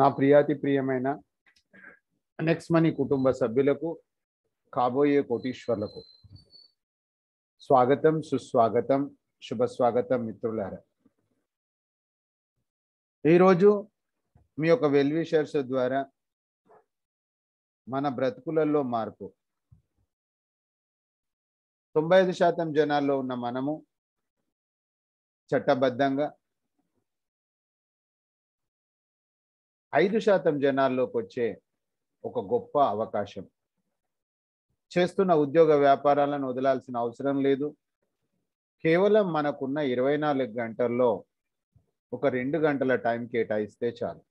నా ప్రియాతి ప్రియమైన next money కుటుంబ సభ్యులకు కాబోయే కోటీశ్వర్లకు స్వాగతం సుస్వాగతం శుభ స్వాగతం మిత్రులారా ఈరోజు మీ యొక్క వెల్విషర్స్ ద్వారా మన బ్రతుకులలో మార్పు తొంభై ఐదు శాతం జనాల్లో ఉన్న మనము చట్టబద్ధంగా ఐదు శాతం జనాల్లోకి వచ్చే ఒక గొప్ప అవకాశం చేస్తున్న ఉద్యోగ వ్యాపారాలను వదలాల్సిన అవసరం లేదు కేవలం మనకున్న ఇరవై నాలుగు గంటల్లో ఒక రెండు గంటల టైం కేటాయిస్తే చాలు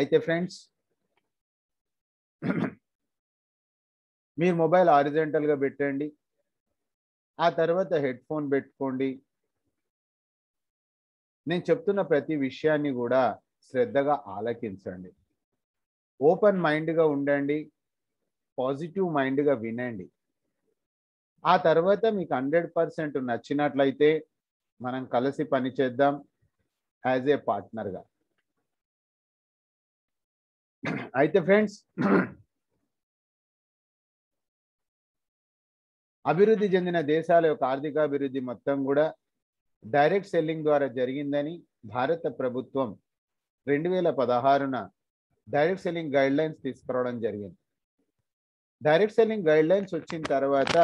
అయితే ఫ్రెండ్స్ మీరు మొబైల్ ఆరిజెంటల్గా పెట్టండి ఆ తర్వాత హెడ్ ఫోన్ పెట్టుకోండి నేను చెప్తున్న ప్రతి విషయాన్ని కూడా శ్రద్ధగా ఆలకించండి ఓపెన్ మైండ్గా ఉండండి పాజిటివ్ మైండ్గా వినండి ఆ తర్వాత మీకు హండ్రెడ్ పర్సెంట్ నచ్చినట్లయితే మనం కలిసి పని చేద్దాం యాజ్ ఏ పార్ట్నర్గా అయితే ఫ్రెండ్స్ అభివృద్ధి చెందిన దేశాల యొక్క ఆర్థికాభివృద్ధి మొత్తం కూడా డైరెక్ట్ సెల్లింగ్ ద్వారా జరిగిందని భారత ప్రభుత్వం రెండు వేల పదహారున డైరెక్ట్ సెల్లింగ్ గైడ్ లైన్స్ తీసుకురావడం జరిగింది డైరెక్ట్ సెల్లింగ్ గైడ్ లైన్స్ వచ్చిన తర్వాత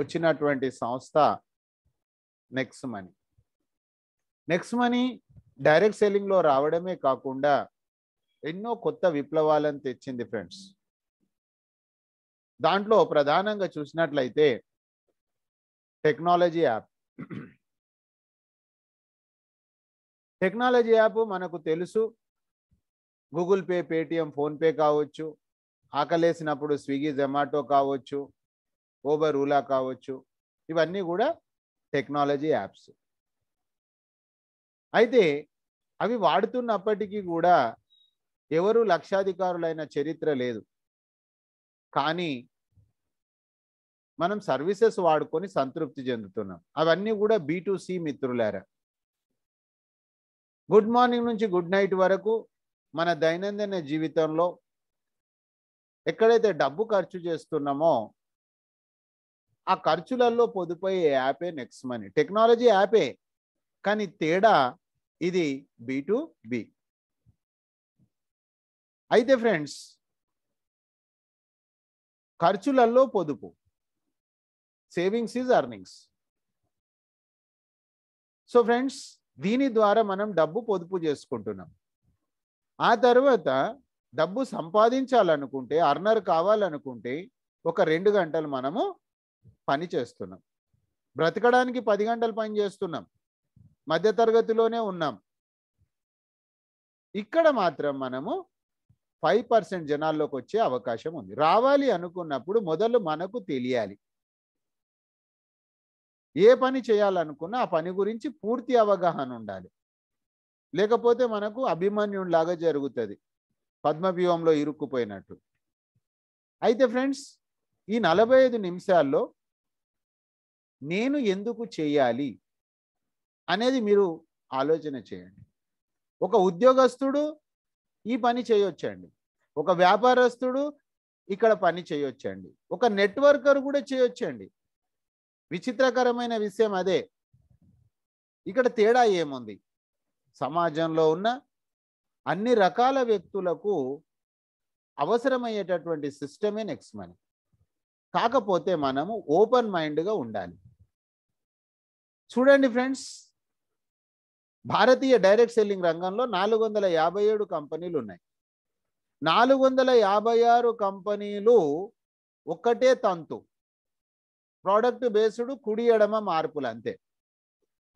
వచ్చినటువంటి సంస్థ Next Money next money direct సెల్లింగ్లో రావడమే కాకుండా ఎన్నో కొత్త విప్లవాలను తెచ్చింది ఫ్రెండ్స్ దాంట్లో ప్రధానంగా చూసినట్లయితే టెక్నాలజీ యాప్ టెక్నాలజీ యాప్ మనకు తెలుసు గూగుల్ పే పేటిఎం ఫోన్పే కావచ్చు ఆకలేసినప్పుడు స్విగ్గీ జొమాటో కావచ్చు ఓబర్ ఊలా కావచ్చు ఇవన్నీ కూడా టెక్నాలజీ యాప్స్ అయితే అవి వాడుతున్నప్పటికీ కూడా ఎవరు లక్షాధికారులైన చరిత్ర లేదు కానీ మనం సర్వీసెస్ వాడుకొని సంతృప్తి చెందుతున్నాం అవన్నీ కూడా బీటూసీ మిత్రులారా గుడ్ మార్నింగ్ నుంచి గుడ్ నైట్ వరకు మన దైనందిన జీవితంలో ఎక్కడైతే డబ్బు ఖర్చు చేస్తున్నామో ఆ ఖర్చులలో పొదుపోయే యాపే నెక్స్ట్ మనీ టెక్నాలజీ యాపే కానీ తేడా ఇది బి టు బి అయితే ఫ్రెండ్స్ ఖర్చులలో పొదుపు savings is earnings so friends దీని ద్వారా మనం డబ్బు పొదుపు చేసుకుంటున్నాం ఆ తర్వాత డబ్బు సంపాదించాలనుకుంటే అర్నర్ కావాలనుకుంటే ఒక రెండు గంటలు మనము పని చేస్తున్నాం బ్రతకడానికి పది గంటలు పని చేస్తున్నాం మధ్యతరగతిలోనే ఉన్నాం ఇక్కడ మాత్రం మనము ఫైవ్ పర్సెంట్ జనాల్లోకి వచ్చే అవకాశం ఉంది రావాలి అనుకున్నప్పుడు మొదలు మనకు తెలియాలి ఏ పని చేయాలనుకున్నా ఆ పని గురించి పూర్తి అవగాహన ఉండాలి లేకపోతే మనకు అభిమన్యుడిలాగా జరుగుతుంది పద్మవ్యూహంలో ఇరుక్కుపోయినట్టు అయితే ఫ్రెండ్స్ ఈ నలభై ఐదు నిమిషాల్లో నేను ఎందుకు చేయాలి అనేది మీరు ఆలోచన చేయండి ఒక ఉద్యోగస్తుడు ఈ పని చేయొచ్చండి ఒక వ్యాపారస్తుడు ఇక్కడ పని చేయొచ్చండి ఒక నెట్వర్కర్ కూడా చేయొచ్చండి విచిత్రకరమైన విషయం అదే ఇక్కడ తేడా ఏముంది సమాజంలో ఉన్న అన్ని రకాల వ్యక్తులకు అవసరమయ్యేటటువంటి సిస్టమే నెక్స్ట్ మనీ కాకపోతే మనము ఓపెన్ మైండ్గా ఉండాలి చూడండి ఫ్రెండ్స్ భారతీయ డైరెక్ట్ సెల్లింగ్ రంగంలో నాలుగు వందల యాభై ఏడు కంపెనీలు ఉన్నాయి నాలుగు వందల యాభై ఆరు కంపెనీలు ఒక్కటే తంతు ప్రోడక్ట్ బేస్డ్ కుడి ఎడమ మార్పులు అంతే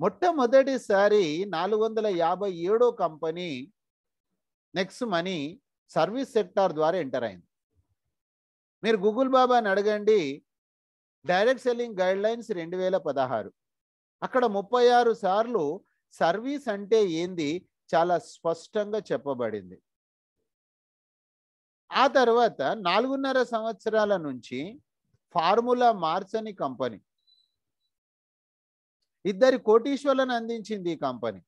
మొట్టమొదటిసారి నాలుగు వందల యాభై ఏడో company Next Money service sector ద్వారా ఎంటర్ అయింది మీరు గూగుల్ బాబాని అడగండి డైరెక్ట్ సెల్లింగ్ గైడ్ లైన్స్ రెండు వేల పదహారు అక్కడ ముప్పై ఆరు సార్లు సర్వీస్ అంటే ఏంది చాలా స్పష్టంగా చెప్పబడింది ఆ తర్వాత నాలుగున్నర సంవత్సరాల నుంచి ఫార్ములా మార్చని కంపెనీ ఇద్దరి కోటీశ్వర్లను అందించింది ఈ కంపెనీ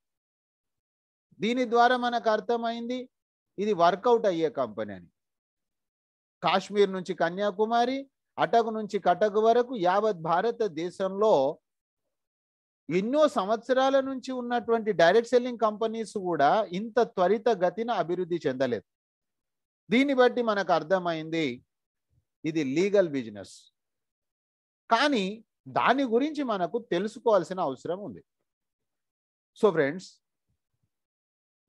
దీని ద్వారా మనకు అర్థమైంది ఇది వర్కౌట్ అయ్యే కంపెనీ అని కాశ్మీర్ నుంచి కన్యాకుమారి అటకు నుంచి కటకు వరకు యావత్ భారతదేశంలో ఎన్నో సంవత్సరాల నుంచి ఉన్నటువంటి డైరెక్ట్ సెల్లింగ్ కంపెనీస్ కూడా ఇంత త్వరిత గతిన అభివృద్ధి చెందలేదు దీన్ని బట్టి మనకు అర్థమైంది ఇది లీగల్ బిజినెస్ కానీ దాని గురించి మనకు తెలుసుకోవాల్సిన అవసరం ఉంది సో ఫ్రెండ్స్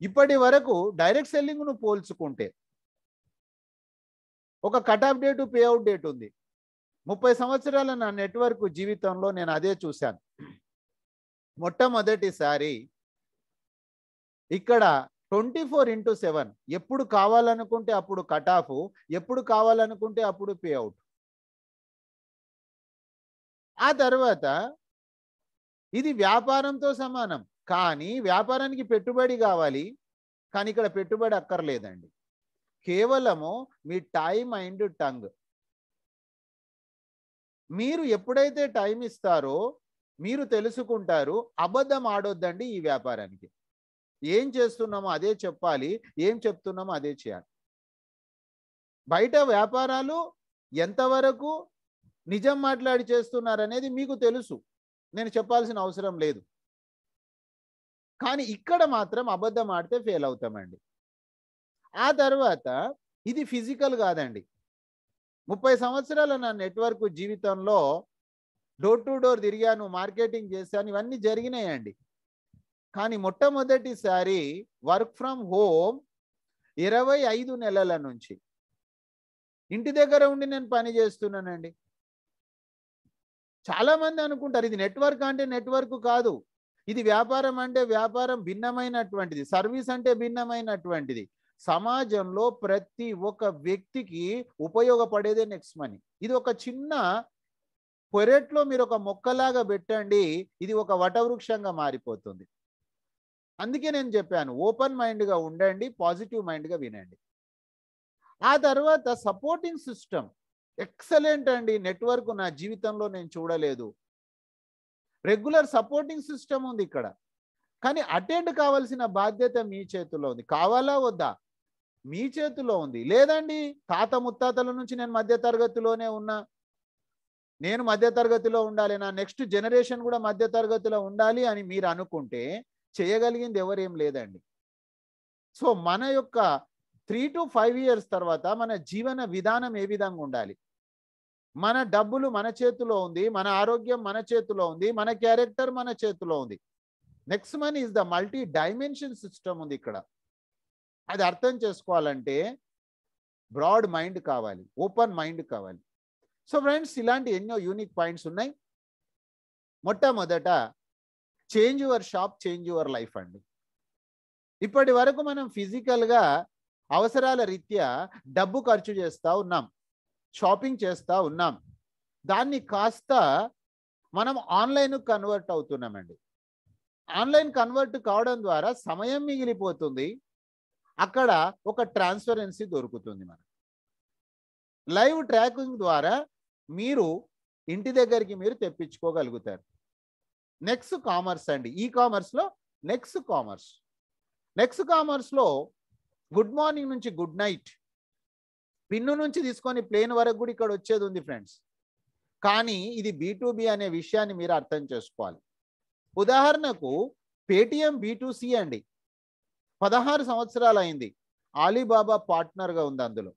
ఇప్పటి వరకు డైరెక్ట్ సెల్లింగ్ను పోల్చుకుంటే ఒక cut off date payout date ఉంది ముప్పై సంవత్సరాల నా నెట్వర్క్ జీవితంలో నేను అదే చూశాను మొట్టమొదటిసారి ఇక్కడ ట్వంటీ ఫోర్ ఇంటూ సెవెన్ ఎప్పుడు కావాలనుకుంటే అప్పుడు కట్ ఆఫ్ ఎప్పుడు కావాలనుకుంటే అప్పుడు పే అవుట్ ఆ తర్వాత ఇది వ్యాపారంతో సమానం కానీ వ్యాపారానికి పెట్టుబడి కావాలి కానీ ఇక్కడ పెట్టుబడి అక్కర్లేదండి కేవలము మీ టైం అండ్ టంగ్ మీరు ఎప్పుడైతే టైం ఇస్తారో మీరు తెలుసుకుంటారు అబద్ధం ఆడొద్దండి ఈ వ్యాపారానికి ఏం చేస్తున్నామో అదే చెప్పాలి ఏం చెప్తున్నామో అదే చేయాలి బయట వ్యాపారాలు ఎంతవరకు నిజం మాట్లాడి చేస్తున్నారనేది మీకు తెలుసు నేను చెప్పాల్సిన అవసరం లేదు కానీ ఇక్కడ మాత్రం అబద్ధం ఆడితే ఫెయిల్ అవుతామండి ఆ తర్వాత ఇది ఫిజికల్ కాదండి ముప్పై సంవత్సరాల నా నెట్వర్క్ జీవితంలో డోర్ టు డోర్ తిరిగాను మార్కెటింగ్ చేశాను ఇవన్నీ జరిగినాయండి కానీ మొట్టమొదటిసారి వర్క్ ఫ్రమ్ హోమ్ ఇరవై ఐదు నెలల నుంచి ఇంటి దగ్గర ఉండి నేను పని చేస్తున్నానండి చాలామంది అనుకుంటారు ఇది నెట్వర్క్ అంటే నెట్వర్క్ కాదు ఇది వ్యాపారం అంటే వ్యాపారం భిన్నమైనటువంటిది సర్వీస్ అంటే భిన్నమైనటువంటిది సమాజంలో ప్రతి ఒక్క వ్యక్తికి ఉపయోగపడేదే నెక్స్ట్ మనీ ఇది ఒక చిన్న పొరెట్లో మీరు ఒక మొక్కలాగా పెట్టండి ఇది ఒక వటవృక్షంగా మారిపోతుంది అందుకే నేను చెప్పాను ఓపెన్ మైండ్గా ఉండండి పాజిటివ్ మైండ్గా వినండి ఆ తర్వాత సపోర్టింగ్ సిస్టమ్ ఎక్సలెంట్ అండి నెట్వర్క్ నా జీవితంలో నేను చూడలేదు రెగ్యులర్ సపోర్టింగ్ సిస్టమ్ ఉంది ఇక్కడ కానీ అటెండ్ కావాల్సిన బాధ్యత మీ చేతిలో ఉంది కావాలా వద్దా మీ చేతిలో ఉంది లేదండి తాత ముత్తాతల నుంచి నేను మధ్య తరగతిలోనే ఉన్నా నేను మధ్య తరగతిలో ఉండాలి నా నెక్స్ట్ జనరేషన్ కూడా మధ్య తరగతిలో ఉండాలి అని మీరు అనుకుంటే చేయగలిగింది ఎవరేం లేదండి సో మన యొక్క త్రీ టు ఫైవ్ ఇయర్స్ తర్వాత మన జీవన విధానం ఏ విధంగా ఉండాలి మన డబ్బులు మన చేతిలో ఉంది మన ఆరోగ్యం మన చేతిలో ఉంది మన క్యారెక్టర్ మన చేతిలో ఉంది next man is the multi dimension system ఉంది ఇక్కడ అది అర్థం చేసుకోవాలంటే బ్రాడ్ మైండ్ కావాలి ఓపెన్ మైండ్ కావాలి సో ఫ్రెండ్స్ ఇలాంటి ఎన్నో యూనిక్ పాయింట్స్ ఉన్నాయి మొట్టమొదట change your shop change your life అండి ఇప్పటి వరకు మనం ఫిజికల్గా అవసరాల రీత్యా డబ్బు ఖర్చు చేస్తూ ఉన్నాం షాపింగ్ చేస్తూ ఉన్నాం దాన్ని కాస్త మనం ఆన్లైన్ కన్వర్ట్ అవుతున్నామండి ఆన్లైన్ కన్వర్ట్ కావడం ద్వారా సమయం మిగిలిపోతుంది అక్కడ ఒక ట్రాన్స్పరెన్సీ దొరుకుతుంది మనకు లైవ్ ట్రాకింగ్ ద్వారా మీరు ఇంటి దగ్గరికి మీరు తెప్పించుకోగలుగుతారు నెక్స్ట్ కామర్స్ అండి ఈ కామర్స్లో నెక్స్ట్ కామర్స్ నెక్స్ట్ కామర్స్లో గుడ్ మార్నింగ్ నుంచి గుడ్ నైట్ పిన్ను నుంచి తీసుకొని ప్లేన్ వరకు కూడా ఇక్కడ వచ్చేది ఉంది ఫ్రెండ్స్ కానీ ఇది బీ అనే విషయాన్ని మీరు అర్థం చేసుకోవాలి ఉదాహరణకు పేటిఎం బీటూసీ అండి పదహారు సంవత్సరాలు అయింది ఆలీబాబా పార్ట్నర్గా ఉంది అందులో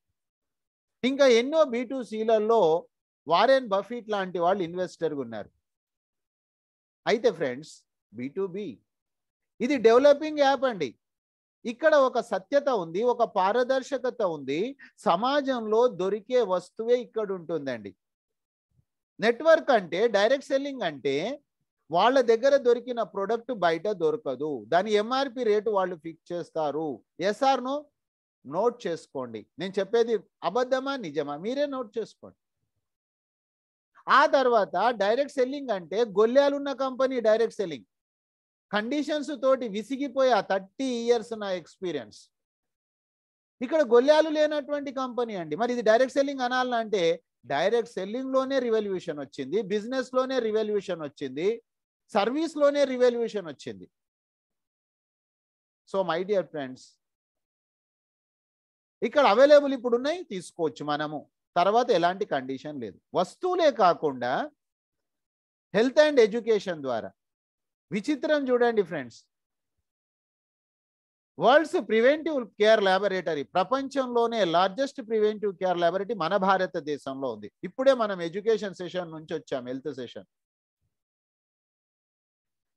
ఇంకా ఎన్నో బీటూసీలలో వారెన్ బఫీట్ లాంటి వాళ్ళు ఇన్వెస్టర్గా ఉన్నారు అయితే ఫ్రెండ్స్ బీ ఇది డెవలపింగ్ యాప్ అండి ఇక్కడ ఒక సత్యత ఉంది ఒక పారదర్శకత ఉంది సమాజంలో దొరికే వస్తువే ఇక్కడ ఉంటుందండి నెట్వర్క్ అంటే డైరెక్ట్ సెల్లింగ్ అంటే వాళ్ళ దగ్గర దొరికిన ప్రొడక్ట్ బయట దొరకదు దాని ఎంఆర్పి రేటు వాళ్ళు ఫిక్స్ చేస్తారు ఎస్ఆర్ను నోట్ చేసుకోండి నేను చెప్పేది అబద్ధమా నిజమా మీరే నోట్ చేసుకోండి ఆ తర్వాత డైరెక్ట్ సెల్లింగ్ అంటే గొల్లాలున్న కంపెనీ డైరెక్ట్ సెల్లింగ్ కండిషన్స్ తోటి విసిగిపోయి ఆ థర్టీ ఇయర్స్ నా ఎక్స్పీరియన్స్ ఇక్కడ గొల్లాలు లేనటువంటి కంపెనీ అండి మరి ఇది డైరెక్ట్ సెల్లింగ్ అనాలంటే డైరెక్ట్ సెల్లింగ్లోనే రివల్యూషన్ వచ్చింది బిజినెస్లోనే రివల్యూషన్ వచ్చింది సర్వీస్లోనే రివల్యూషన్ వచ్చింది సో మై డియర్ ఫ్రెండ్స్ ఇక్కడ అవైలబుల్ ఇప్పుడు ఉన్నాయి తీసుకోవచ్చు మనము తర్వాత ఎలాంటి కండిషన్ లేదు వస్తువులే కాకుండా హెల్త్ అండ్ ఎడ్యుకేషన్ ద్వారా విచిత్రం చూడండి friends world's preventive care laboratory ప్రపంచంలోనే లార్జెస్ట్ ప్రివెంటివ్ కేర్ ల్యాబొరేటరీ మన భారతదేశంలో ఉంది ఇప్పుడే మనం ఎడ్యుకేషన్ సెషన్ నుంచి వచ్చాం health session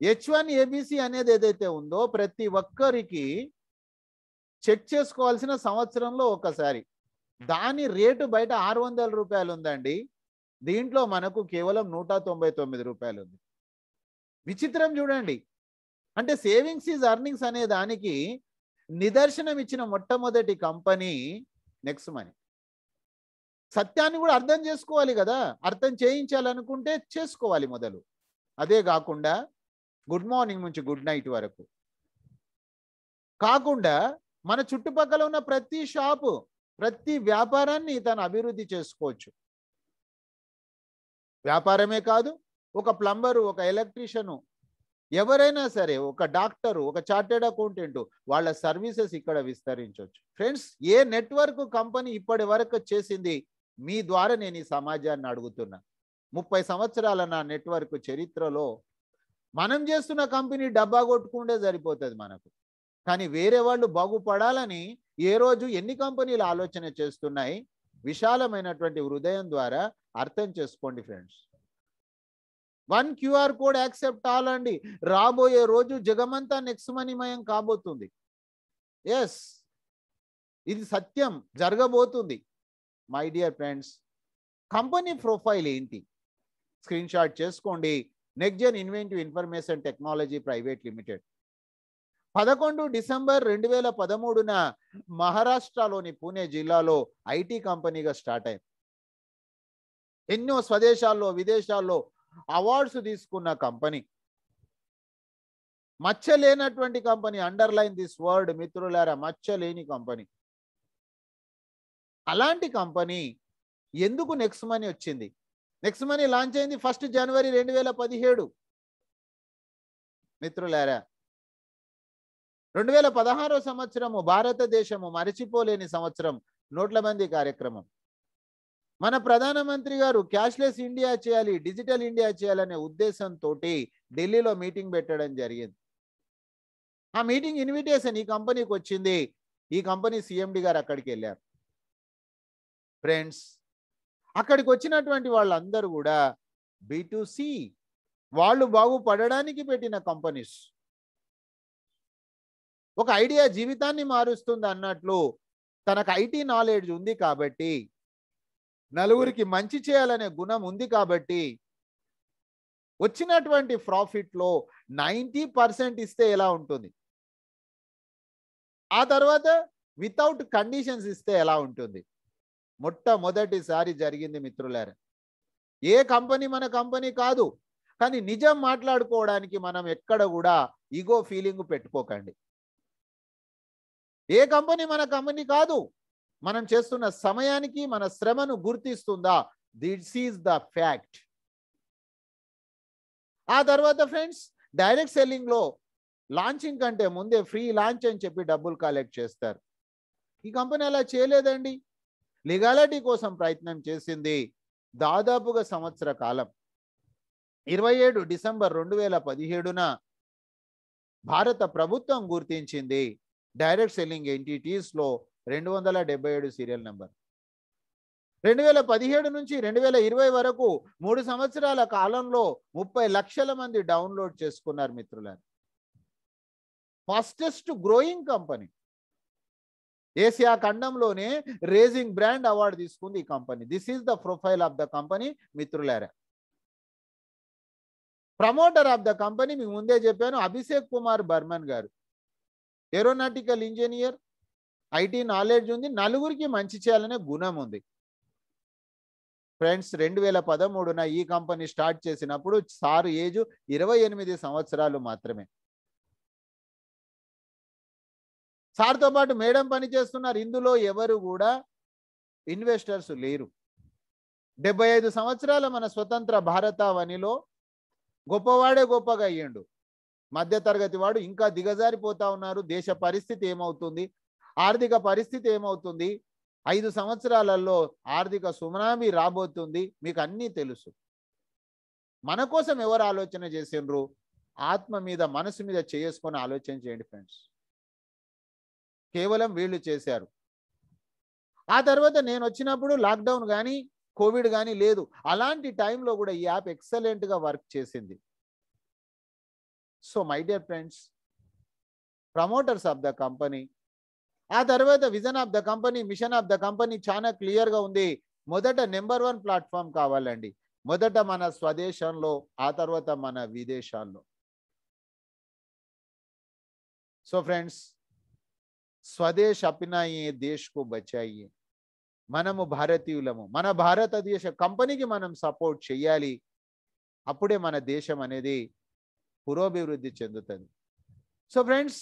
H one A B C అనేది ఏదైతే ఉందో ప్రతి ఒక్కరికి చెక్ చేసుకోవాల్సిన సంవత్సరంలో ఒకసారి దాని రేటు బయట ఆరు వందల రూపాయలు ఉందండి దీంట్లో మనకు కేవలం నూట తొంభై తొమ్మిది రూపాయలు ఉంది విచిత్రం చూడండి అంటే సేవింగ్స్ ఈజ్ అర్నింగ్స్ అనే దానికి నిదర్శనం ఇచ్చిన మొట్టమొదటి కంపెనీ నెక్స్ట్ మనీ సత్యాన్ని కూడా అర్థం చేసుకోవాలి కదా అర్థం చేయించాలనుకుంటే చేసుకోవాలి మొదలు అదే కాకుండా గుడ్ మార్నింగ్ నుంచి గుడ్ నైట్ వరకు కాకుండా మన చుట్టుపక్కల ఉన్న ప్రతి షాపు ప్రతి వ్యాపారాన్ని తను అభివృద్ధి చేసుకోవచ్చు వ్యాపారమే కాదు ఒక ప్లంబరు ఒక ఎలక్ట్రీషియను ఎవరైనా సరే ఒక డాక్టరు ఒక చార్టెడ్ అకౌంటెంట్ వాళ్ళ సర్వీసెస్ ఇక్కడ విస్తరించవచ్చు ఫ్రెండ్స్ ఏ నెట్వర్క్ కంపెనీ ఇప్పటి వరకు చేసింది మీ ద్వారా నేను ఈ సమాజాన్ని అడుగుతున్నా ముప్పై సంవత్సరాల నా నెట్వర్క్ చరిత్రలో మనం చేస్తున్న కంపెనీ డబ్బా కొట్టుకుంటే సరిపోతుంది మనకు కానీ వేరే వాళ్ళు బాగుపడాలని ఏ రోజు ఎన్ని కంపెనీలు ఆలోచన చేస్తున్నాయి విశాలమైనటువంటి హృదయం ద్వారా అర్థం చేసుకోండి friends one QR code accept అవ్వాలండి రాబోయే రోజు జగమంతా నెక్స్ట్ మనీమయం కాబోతుంది ఎస్ ఇది సత్యం జరగబోతుంది my dear friends company profile ఏంటి స్క్రీన్ షాట్ చేసుకోండి Next Inventive Information Technology Private Limited పదకొండు డిసెంబర్ రెండు వేల పదమూడున మహారాష్ట్రలోని పూణే జిల్లాలో ఐటీ కంపెనీగా స్టార్ట్ అయింది ఎన్నో స్వదేశాల్లో విదేశాల్లో అవార్డ్స్ తీసుకున్న కంపెనీ మచ్చ లేనటువంటి కంపెనీ అండర్లైన్ దిస్ వర్డ్ మిత్రులారా మచ్చలేని కంపెనీ అలాంటి కంపెనీ ఎందుకు నెక్స్ట్ మనీ వచ్చింది నెక్స్ట్ మనీ లాంచ్ అయింది ఫస్ట్ జనవరి రెండు వేల పదిహేడు మిత్రులారా రెండు వేల పదహారో సంవత్సరము భారతదేశము మరచిపోలేని సంవత్సరం నోట్ల మంది కార్యక్రమం మన ప్రధానమంత్రి గారు క్యాష్లెస్ ఇండియా చేయాలి డిజిటల్ ఇండియా చేయాలనే ఉద్దేశంతో ఢిల్లీలో మీటింగ్ పెట్టడం జరిగింది ఆ మీటింగ్ ఇన్విటేషన్ ఈ కంపెనీకి వచ్చింది ఈ కంపెనీ సిఎండి గారు అక్కడికి వెళ్ళారు ఫ్రెండ్స్ అక్కడికి వచ్చినటువంటి వాళ్ళందరూ కూడా బిటుసి వాళ్ళు బాగుపడడానికి పెట్టిన కంపెనీస్ ఒక ఐడియా జీవితాన్ని మారుస్తుంది అన్నట్లు తనకు ఐటీ నాలెడ్జ్ ఉంది కాబట్టి నలుగురికి మంచి చేయాలనే గుణం ఉంది కాబట్టి వచ్చినటువంటి ప్రాఫిట్లో నైంటీ పర్సెంట్ ఇస్తే ఎలా ఉంటుంది ఆ తర్వాత వితౌట్ కండిషన్స్ ఇస్తే ఎలా ఉంటుంది మొట్టమొదటిసారి జరిగింది మిత్రులారా ఏ కంపెనీ మన కంపెనీ కాదు కానీ నిజం మాట్లాడుకోవడానికి మనం ఎక్కడ కూడా ఈగో ఫీలింగ్ పెట్టుకోకండి ఏ కంపెనీ మన కంపెనీ కాదు మనం చేస్తున్న సమయానికి మన శ్రమను గుర్తిస్తుందా దిస్ ఈజ్ ద ఫ్యాక్ట్ ఆ తర్వాత ఫ్రెండ్స్ డైరెక్ట్ సెల్లింగ్లో లాంచింగ్ కంటే ముందే ఫ్రీ లాంచ్ అని చెప్పి డబ్బులు కలెక్ట్ చేస్తారు ఈ కంపెనీ అలా చేయలేదండి లీగాలిటీ కోసం ప్రయత్నం చేసింది దాదాపుగా సంవత్సర కాలం ఇరవై ఏడు డిసెంబర్ రెండు వేల పదిహేడున భారత ప్రభుత్వం గుర్తించింది డైరెక్ట్ సెల్లింగ్ ఎంటిటీస్లో రెండు వందల డెబ్బై ఏడు సీరియల్ నెంబర్ రెండు వేల పదిహేడు నుంచి రెండు వేల ఇరవై వరకు మూడు సంవత్సరాల కాలంలో ముప్పై లక్షల మంది డౌన్లోడ్ చేసుకున్నారు మిత్రులని ఫాస్టెస్ట్ గ్రోయింగ్ కంపెనీ ఏసియా ఖండంలోనే రేజింగ్ బ్రాండ్ అవార్డు తీసుకుంది ఈ company this is the profile of the company మిత్రులారా ప్రమోటర్ ఆఫ్ ద కంపెనీ మీకు ముందే చెప్పాను అభిషేక్ కుమార్ బర్మన్ గారు ఏరోనాటికల్ ఇంజనీర్ ఐటీ నాలెడ్జ్ ఉంది నలుగురికి మంచి చేయాలనే గుణం ఉంది ఫ్రెండ్స్ రెండు వేల పదమూడున ఈ కంపెనీ స్టార్ట్ చేసినప్పుడు సారు ఏజ్ ఇరవై ఎనిమిది సంవత్సరాలు మాత్రమే సార్తో పాటు మేడం పనిచేస్తున్నారు ఇందులో ఎవరు కూడా ఇన్వెస్టర్స్ లేరు డెబ్బై ఐదు సంవత్సరాల మన స్వతంత్ర భారతావనిలో గొప్పవాడే గొప్పగా అయ్యిండు మధ్యతరగతి వాడు ఇంకా దిగజారిపోతా ఉన్నారు దేశ పరిస్థితి ఏమవుతుంది ఆర్థిక పరిస్థితి ఏమవుతుంది ఐదు సంవత్సరాలలో ఆర్థిక సునామీ రాబోతుంది మీకు అన్నీ తెలుసు మన కోసం ఎవరు ఆలోచన చేసిండ్రు ఆత్మ మీద మనసు మీద చేసుకొని ఆలోచన చేయండి ఫ్రెండ్స్ కేవలం వీళ్ళు చేశారు ఆ తర్వాత నేను వచ్చినప్పుడు లాక్డౌన్ కానీ కోవిడ్ కానీ లేదు అలాంటి టైంలో కూడా ఈ యాప్ ఎక్సలెంట్గా వర్క్ చేసింది so my dear friends promoters of the company ఆ తర్వాత vision of the company mission of the company చాలా క్లియర్గా ఉంది మొదట నెంబర్ వన్ ప్లాట్ఫామ్ కావాలండి మొదట మన స్వదేశంలో ఆ తర్వాత మన విదేశాల్లో సో ఫ్రెండ్స్ స్వదేశ్ అపినాయే దేశ్కు బచాయి మనము భారతీయులము మన భారతదేశ కంపెనీకి మనం సపోర్ట్ చేయాలి అప్పుడే మన దేశం అనేది పురోభివృద్ధి చెందుతుంది so friends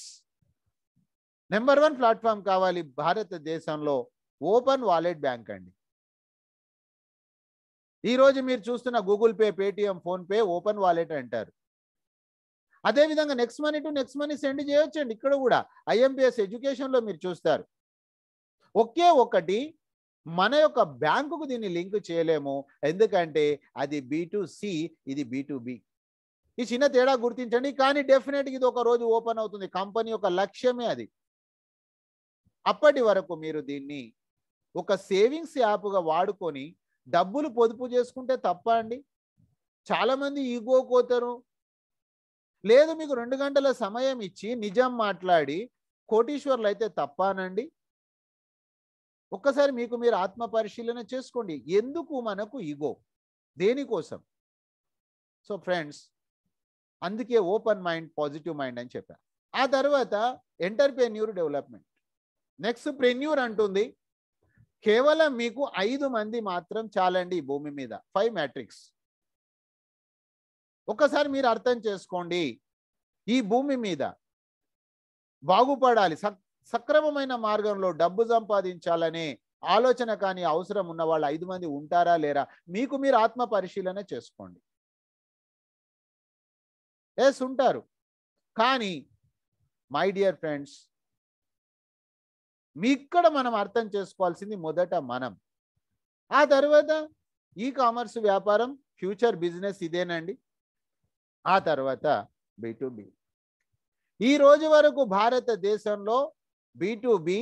number one platform కావాలి భారతదేశంలో ఓపెన్ వాలెట్ బ్యాంక్ అండి ఈరోజు మీరు చూస్తున్న Google Pay Paytm PhonePe open wallet అంటారు అదేవిధంగా Next Money to Next Money send చేయొచ్చండి ఇక్కడ కూడా ఐఎంపిఎస్ ఎడ్యుకేషన్లో మీరు చూస్తారు ఒకే ఒకటి మన యొక్క బ్యాంకుకు దీన్ని లింక్ చేయలేము ఎందుకంటే అది బి సి ఇది బి ఈ చిన్న తేడా గుర్తించండి కానీ డెఫినెట్గా ఇది ఒక రోజు ఓపెన్ అవుతుంది కంపెనీ యొక్క లక్ష్యమే అది అప్పటి వరకు మీరు దీన్ని ఒక సేవింగ్స్ యాప్గా వాడుకొని డబ్బులు పొదుపు చేసుకుంటే తప్ప అండి చాలామంది ఈగో కోతారు లేదు మీకు రెండు గంటల సమయం ఇచ్చి నిజం మాట్లాడి కోటీశ్వర్లు అయితే తప్పానండి ఒక్కసారి మీకు మీరు ఆత్మ పరిశీలన చేసుకోండి ఎందుకు మనకు ఈగో దేనికోసం సో ఫ్రెండ్స్ అందుకే ఓపెన్ మైండ్ పాజిటివ్ మైండ్ అని చెప్పాను ఆ తర్వాత ఎంటర్ప్రెన్యూర్ డెవలప్మెంట్ నెక్స్ట్ ప్రెన్యూర్ అంటుంది కేవలం మీకు ఐదు మంది మాత్రం చాలండి భూమి మీద ఫైవ్ మ్యాట్రిక్స్ ఒక్కసారి మీరు అర్థం చేసుకోండి ఈ భూమి మీద బాగుపడాలి సక్రమమైన మార్గంలో డబ్బు సంపాదించాలనే ఆలోచన కానీ అవసరం ఉన్న వాళ్ళు ఐదు మంది ఉంటారా లేరా మీకు మీరు ఆత్మ పరిశీలన చేసుకోండి ఎస్ ఉంటారు కానీ మై డియర్ ఫ్రెండ్స్ ఇక్కడ మనం అర్థం చేసుకోవాల్సింది మొదట మనం ఆ తర్వాత ఈ కామర్స్ వ్యాపారం ఫ్యూచర్ బిజినెస్ ఇదేనండి ఆ తర్వాత బి ఈ రోజు వరకు భారతదేశంలో బి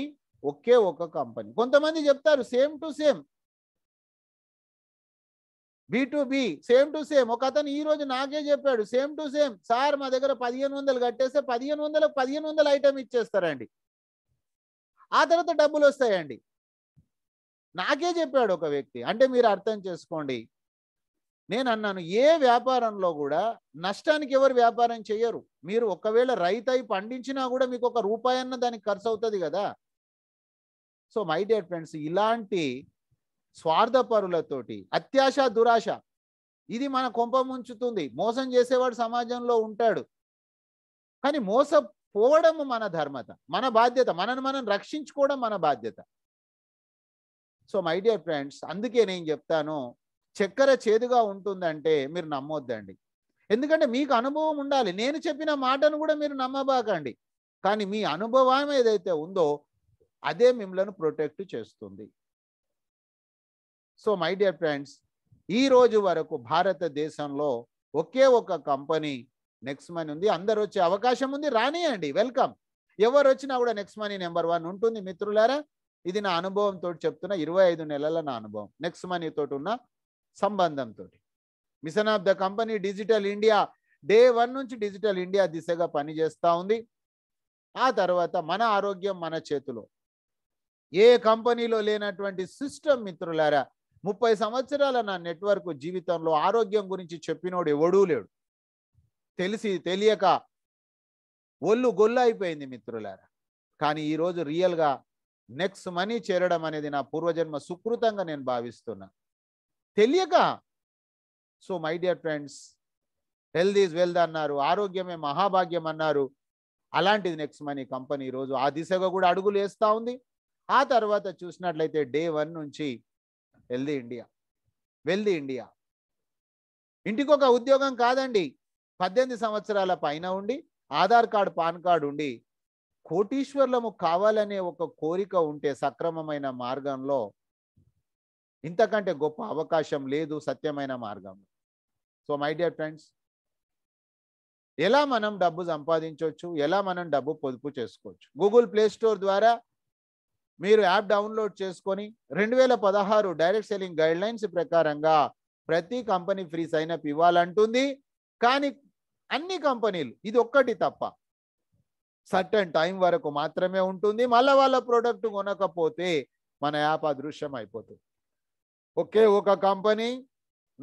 ఒకే ఒక కంపెనీ కొంతమంది చెప్తారు same to same B to B same to same ఒక అతను ఈ రోజు నాకే చెప్పాడు సేమ్ టు సేమ్ సార్ మా దగ్గర పదిహేను వందలు కట్టేస్తే పదిహేను వందలకు పదిహేను వందల ఐటమ్ ఇచ్చేస్తారండి ఆ తర్వాత డబ్బులు వస్తాయండి నాకే చెప్పాడు ఒక వ్యక్తి అంటే మీరు అర్థం చేసుకోండి నేను అన్నాను ఏ వ్యాపారంలో కూడా నష్టానికి ఎవరు వ్యాపారం చేయరు మీరు ఒకవేళ రైతు అయి పండించినా కూడా మీకు ఒక రూపాయి అన్న దానికి ఖర్చు అవుతుంది కదా సో మై డియర్ ఫ్రెండ్స్ ఇలాంటి స్వార్థపరులతోటి అత్యాశ దురాశ ఇది మన కొంప ముంచుతుంది మోసం చేసేవాడు సమాజంలో ఉంటాడు కానీ మోస పోవడము మన ధర్మత మన బాధ్యత మనను మనం రక్షించుకోవడం మన బాధ్యత సో మై డియర్ ఫ్రెండ్స్ అందుకే నేను చెప్తాను చక్కెర చేదుగా ఉంటుందంటే మీరు నమ్మొద్దండి ఎందుకంటే మీకు అనుభవం ఉండాలి నేను చెప్పిన మాటను కూడా మీరు నమ్మబాకండి కానీ మీ అనుభవం ఏదైతే ఉందో అదే మిమ్మల్ని ప్రొటెక్ట్ చేస్తుంది సో మై డియర్ ఫ్రెండ్స్ ఈ రోజు వరకు భారతదేశంలో ఒకే ఒక కంపెనీ నెక్స్ట్ మనీ ఉంది అందరు వచ్చే అవకాశం ఉంది రానియండి వెల్కమ్ ఎవరు వచ్చినా కూడా నెక్స్ట్ మనీ నెంబర్ వన్ ఉంటుంది మిత్రులారా ఇది నా అనుభవంతో చెప్తున్న ఇరవై ఐదు నెలల నా అనుభవం నెక్స్ట్ మనీతో ఉన్న సంబంధంతో mission of the company digital India day one నుంచి డిజిటల్ ఇండియా దిశగా పనిచేస్తూ ఉంది ఆ తర్వాత మన ఆరోగ్యం మన చేతిలో ఏ కంపెనీలో లేనటువంటి సిస్టమ్ మిత్రులారా ముప్పై సంవత్సరాల నా నెట్వర్క్ జీవితంలో ఆరోగ్యం గురించి చెప్పినోడు ఎవడూ లేడు తెలిసి తెలియక ఒళ్ళు గొల్లు అయిపోయింది మిత్రులారా కానీ ఈరోజు రియల్గా నెక్స్ట్ మనీ చేరడం అనేది నా పూర్వజన్మ సుకృతంగా నేను భావిస్తున్నా తెలియక so my dear friends health is wealth అన్నారు ఆరోగ్యమే మహాభాగ్యం అన్నారు అలాంటిది నెక్స్ట్ మనీ కంపెనీ ఈరోజు ఆ దిశగా కూడా అడుగులు వేస్తూ ఉంది ఆ తర్వాత చూసినట్లయితే డే వన్ నుంచి హెల్దీ ఇండియా వెల్దీ ఇండియా ఇంటికొక ఉద్యోగం కాదండి పద్దెనిమిది సంవత్సరాల పైన ఉండి ఆధార్ కార్డు పాన్ కార్డు ఉండి కోటీశ్వర్లము కావాలనే ఒక కోరిక ఉంటే సక్రమమైన మార్గంలో ఇంతకంటే గొప్ప అవకాశం లేదు సత్యమైన మార్గంలో సో మై డియర్ ఫ్రెండ్స్ ఎలా మనం డబ్బు సంపాదించవచ్చు ఎలా మనం డబ్బు పొదుపు చేసుకోవచ్చు గూగుల్ ప్లే స్టోర్ ద్వారా మీరు యాప్ డౌన్లోడ్ చేసుకొని రెండు వేల పదహారు డైరెక్ట్ సెల్లింగ్ గైడ్ లైన్స్ ప్రకారంగా ప్రతి కంపెనీ ఫ్రీ సైన్ అప్ ఇవ్వాలంటుంది కానీ అన్ని కంపెనీలు ఇది ఒక్కటి తప్ప సర్టన్ టైం వరకు మాత్రమే ఉంటుంది మళ్ళీ వాళ్ళ ప్రోడక్ట్ కొనకపోతే మన యాప్ అదృశ్యం అయిపోతుంది ఒకే ఒక కంపెనీ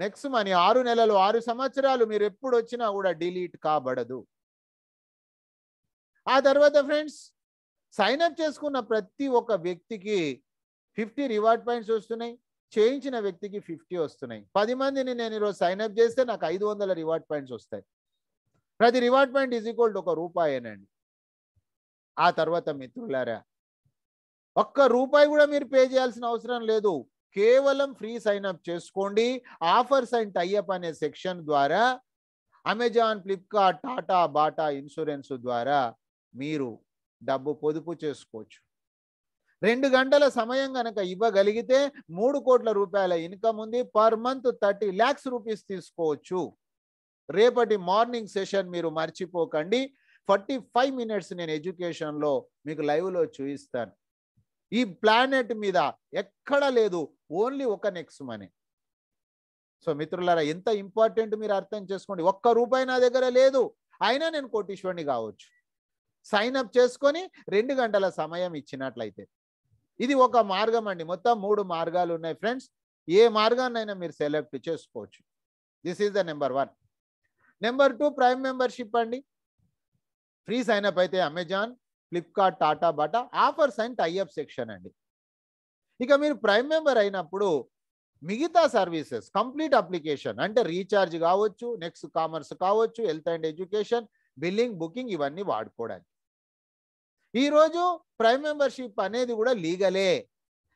నెక్స్ట్ మనీ ఆరు నెలలు ఆరు సంవత్సరాలు మీరు ఎప్పుడు వచ్చినా కూడా డిలీట్ కాబడదు ఆ తర్వాత ఫ్రెండ్స్ సైన్ అప్ చేసుకున్న ప్రతి ఒక్క వ్యక్తికి ఫిఫ్టీ రివార్డ్ పాయింట్స్ వస్తున్నాయి చేయించిన వ్యక్తికి ఫిఫ్టీ వస్తున్నాయి పది మందిని నేను ఈరోజు సైన్ అప్ చేస్తే నాకు ఐదు వందల రివార్డ్ పాయింట్స్ వస్తాయి ప్రతి పాయింట్ ఈజ్ ఈక్వల్ టు ఒక రూపాయేనండి ఆ తర్వాత మిత్రులారా ఒక్క రూపాయి కూడా మీరు పే చేయాల్సిన అవసరం లేదు కేవలం ఫ్రీ సైన్ అప్ చేసుకోండి ఆఫర్స్ అండ్ టైఅప్ అనే సెక్షన్ ద్వారా Amazon Flipkart Tata Bata insurance ద్వారా మీరు డబ్బు పొదుపు చేసుకోవచ్చు రెండు గంటల సమయం కనుక ఇవ్వగలిగితే మూడు కోట్ల రూపాయల ఇన్కమ్ ఉంది per month thirty lakhs rupees తీసుకోవచ్చు రేపటి మార్నింగ్ సెషన్ మీరు మర్చిపోకండి ఫార్టీ ఫైవ్ మినిట్స్ నేను ఎడ్యుకేషన్లో మీకు లైవ్లో చూపిస్తాను ఈ ప్లానెట్ మీద ఎక్కడ లేదు ఓన్లీ ఒక నెక్స్ట్ మనీ సో మిత్రులారా ఎంత ఇంపార్టెంట్ మీరు అర్థం చేసుకోండి ఒక్క రూపాయి నా దగ్గర లేదు అయినా నేను కోటీశ్వరుని కావచ్చు సైన్ అప్ చేసుకొని రెండు గంటల సమయం ఇచ్చినట్లయితే ఇది ఒక మార్గం అండి మొత్తం మూడు మార్గాలు ఉన్నాయి ఫ్రెండ్స్ ఏ మార్గాన్నైనా మీరు సెలెక్ట్ చేసుకోవచ్చు this is the number one number two prime membership అండి ఫ్రీ సైన్ అప్ అయితే Amazon Flipkart Tata Bata offers and tie up section అండి ఇక మీరు ప్రైమ్ మెంబర్ అయినప్పుడు మిగతా సర్వీసెస్ కంప్లీట్ అప్లికేషన్ అంటే రీఛార్జ్ కావచ్చు నెక్స్ట్ కామర్స్ కావచ్చు health and education billing booking ఇవన్నీ వాడుకోవడానికి ఈరోజు ప్రైమ్ మెంబర్షిప్ అనేది కూడా లీగలే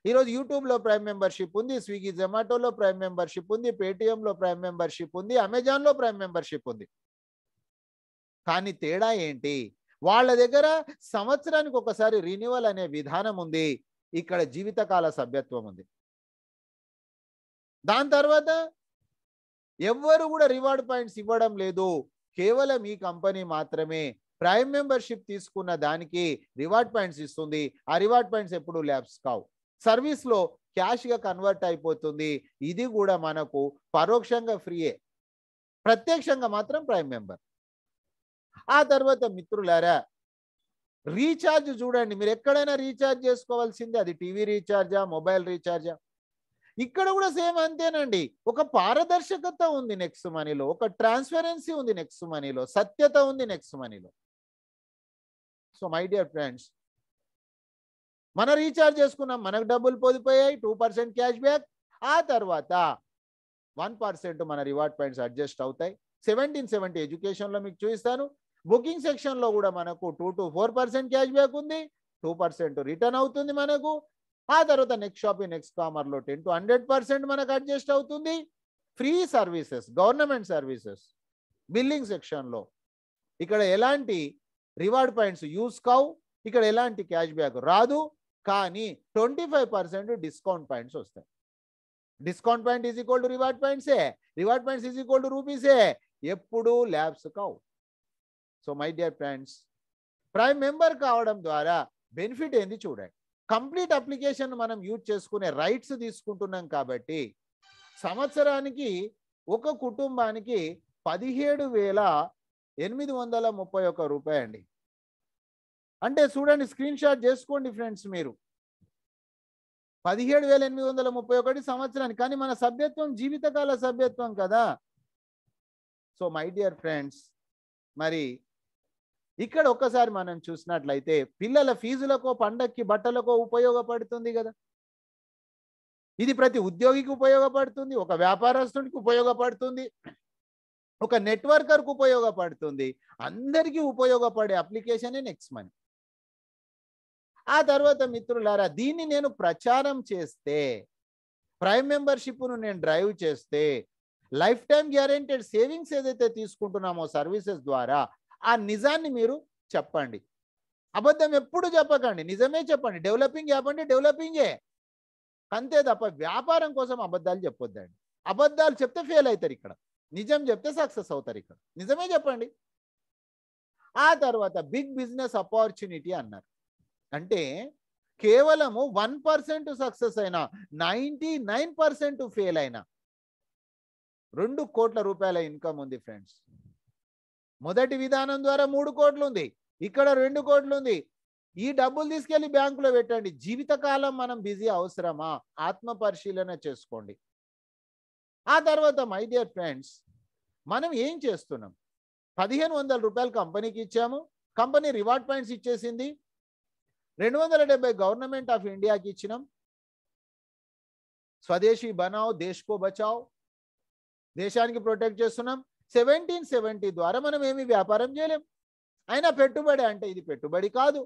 ఈరోజు యూట్యూబ్లో ప్రైమ్ మెంబర్షిప్ ఉంది స్విగ్గీ జొమాటోలో ప్రైమ్ మెంబర్షిప్ ఉంది పేటిఎంలో ప్రైమ్ మెంబర్షిప్ ఉంది అమెజాన్లో ప్రైమ్ మెంబర్షిప్ ఉంది కానీ తేడా ఏంటి వాళ్ళ దగ్గర సంవత్సరానికి ఒకసారి రిన్యువల్ అనే విధానం ఉంది ఇక్కడ జీవితకాల సభ్యత్వం ఉంది దాని తర్వాత ఎవ్వరు కూడా రివార్డ్ పాయింట్స్ ఇవ్వడం లేదు కేవలం ఈ కంపెనీ మాత్రమే ప్రైమ్ మెంబర్షిప్ తీసుకున్న దానికి రివార్డ్ పాయింట్స్ ఇస్తుంది ఆ రివార్డ్ పాయింట్స్ ఎప్పుడు ల్యాబ్స్ కావు సర్వీస్లో క్యాష్గా కన్వర్ట్ అయిపోతుంది ఇది కూడా మనకు పరోక్షంగా ఫ్రీయే ప్రత్యక్షంగా మాత్రం ప్రైమ్ మెంబర్ ఆ తర్వాత మిత్రులారా రీఛార్జ్ చూడండి మీరు ఎక్కడైనా రీఛార్జ్ చేసుకోవాల్సిందే అది టీవీ రీఛార్జా మొబైల్ రీఛార్జా ఇక్కడ కూడా సేమ్ అంతేనండి ఒక పారదర్శకత ఉంది నెక్స్ట్ మనీలో ఒక ట్రాన్స్పరెన్సీ ఉంది నెక్స్ట్ మనీలో సత్యత ఉంది నెక్స్ట్ మనీలో సో మై డియర్ ఫ్రెండ్స్ మన రీఛార్జ్ చేసుకున్నాం మనకు డబ్బులు పొదిపోయాయి టూ పర్సెంట్ క్యాష్ బ్యాక్ ఆ తర్వాత వన్ పర్సెంట్ మన రివార్డ్ పాయింట్స్ అడ్జస్ట్ అవుతాయి సెవెంటీన్ సెవెంటీ ఎడ్యుకేషన్లో మీకు చూపిస్తాను బుకింగ్ సెక్షన్లో కూడా మనకు two to four percent cash back ఉంది టూ పర్సెంట్ రిటర్న్ అవుతుంది మనకు ఆ తర్వాత నెక్స్ట్ షాపింగ్ నెక్స్ట్ కామర్లో టెన్ టు హండ్రెడ్ పర్సెంట్ మనకు అడ్జస్ట్ అవుతుంది free services government services billing సెక్షన్లో ఇక్కడ ఎలాంటి రివార్డ్ పాయింట్స్ యూస్ కావు ఇక్కడ ఎలాంటి క్యాష్ బ్యాక్ రాదు కానీ twenty five percent discount points వస్తాయి discount point is equal to reward పాయింట్సే reward points is equal to రూపీసే ఎప్పుడు ల్యాబ్స్ కావు so my dear friends prime member కావడం ద్వారా బెనిఫిట్ ఏంది చూడండి కంప్లీట్ అప్లికేషన్ మనం యూజ్ చేసుకునే రైట్స్ తీసుకుంటున్నాం కాబట్టి సంవత్సరానికి ఒక కుటుంబానికి పదిహేడు వేల ఎనిమిది వందల ముప్పై ఒక్క రూపాయి అండి అంటే చూడండి స్క్రీన్ షాట్ చేసుకోండి ఫ్రెండ్స్ మీరు పదిహేడు వేల ఎనిమిది వందల ముప్పై ఒకటి సంవత్సరానికి కానీ మన సభ్యత్వం జీవితకాల సభ్యత్వం కదా సో మై డియర్ ఫ్రెండ్స్ మరి ఇక్కడ ఒక్కసారి మనం చూసినట్లయితే పిల్లల ఫీజులకో పండక్కి బట్టలకో ఉపయోగపడుతుంది కదా ఇది ప్రతి ఉద్యోగికి ఉపయోగపడుతుంది ఒక వ్యాపారస్తుడికి ఉపయోగపడుతుంది ఒక నెట్వర్కర్కు ఉపయోగపడుతుంది అందరికీ ఉపయోగపడే అప్లికేషనే నెక్స్ట్ మనీ ఆ తర్వాత మిత్రులారా దీన్ని నేను ప్రచారం చేస్తే ప్రైమ్ మెంబర్షిప్ను నేను డ్రైవ్ చేస్తే లైఫ్ టైం గ్యారెంటెడ్ సేవింగ్స్ ఏదైతే తీసుకుంటున్నామో సర్వీసెస్ ద్వారా ఆ నిజాన్ని మీరు చెప్పండి అబద్ధం ఎప్పుడు చెప్పకండి నిజమే చెప్పండి డెవలపింగ్ చెప్పండి డెవలపింగే అంతే తప్ప వ్యాపారం కోసం అబద్ధాలు చెప్పొద్దండి అబద్ధాలు చెప్తే ఫెయిల్ అవుతారు ఇక్కడ నిజం చెప్తే సక్సెస్ అవుతారు ఇక్కడ నిజమే చెప్పండి ఆ తర్వాత బిగ్ బిజినెస్ అపార్చునిటీ అన్నారు అంటే కేవలము వన్ పర్సెంట్ సక్సెస్ అయినా నైంటీ నైన్ పర్సెంట్ ఫెయిల్ అయినా రెండు కోట్ల రూపాయల ఇన్కమ్ ఉంది ఫ్రెండ్స్ మొదటి విధానం ద్వారా మూడు కోట్లు ఉంది ఇక్కడ రెండు కోట్లు ఉంది ఈ డబ్బులు తీసుకెళ్లి బ్యాంకులో పెట్టండి జీవితకాలం మనం బిజీ అవసరమా ఆత్మ పరిశీలన చేసుకోండి ఆ తర్వాత మై డియర్ ఫ్రెండ్స్ మనం ఏం చేస్తున్నాం పదిహేను వందల రూపాయలు కంపెనీకి ఇచ్చాము కంపెనీ రివార్డ్ పాయింట్స్ ఇచ్చేసింది రెండు వందల డెబ్బై గవర్నమెంట్ ఆఫ్ ఇండియాకి ఇచ్చినాం స్వదేశీ బనావ్ దేశ్కో బచావ్ దేశానికి ప్రొటెక్ట్ చేస్తున్నాం సెవెంటీన్ సెవెంటీ ద్వారా మనం ఏమి వ్యాపారం చేయలేం అయినా పెట్టుబడి అంటే ఇది పెట్టుబడి కాదు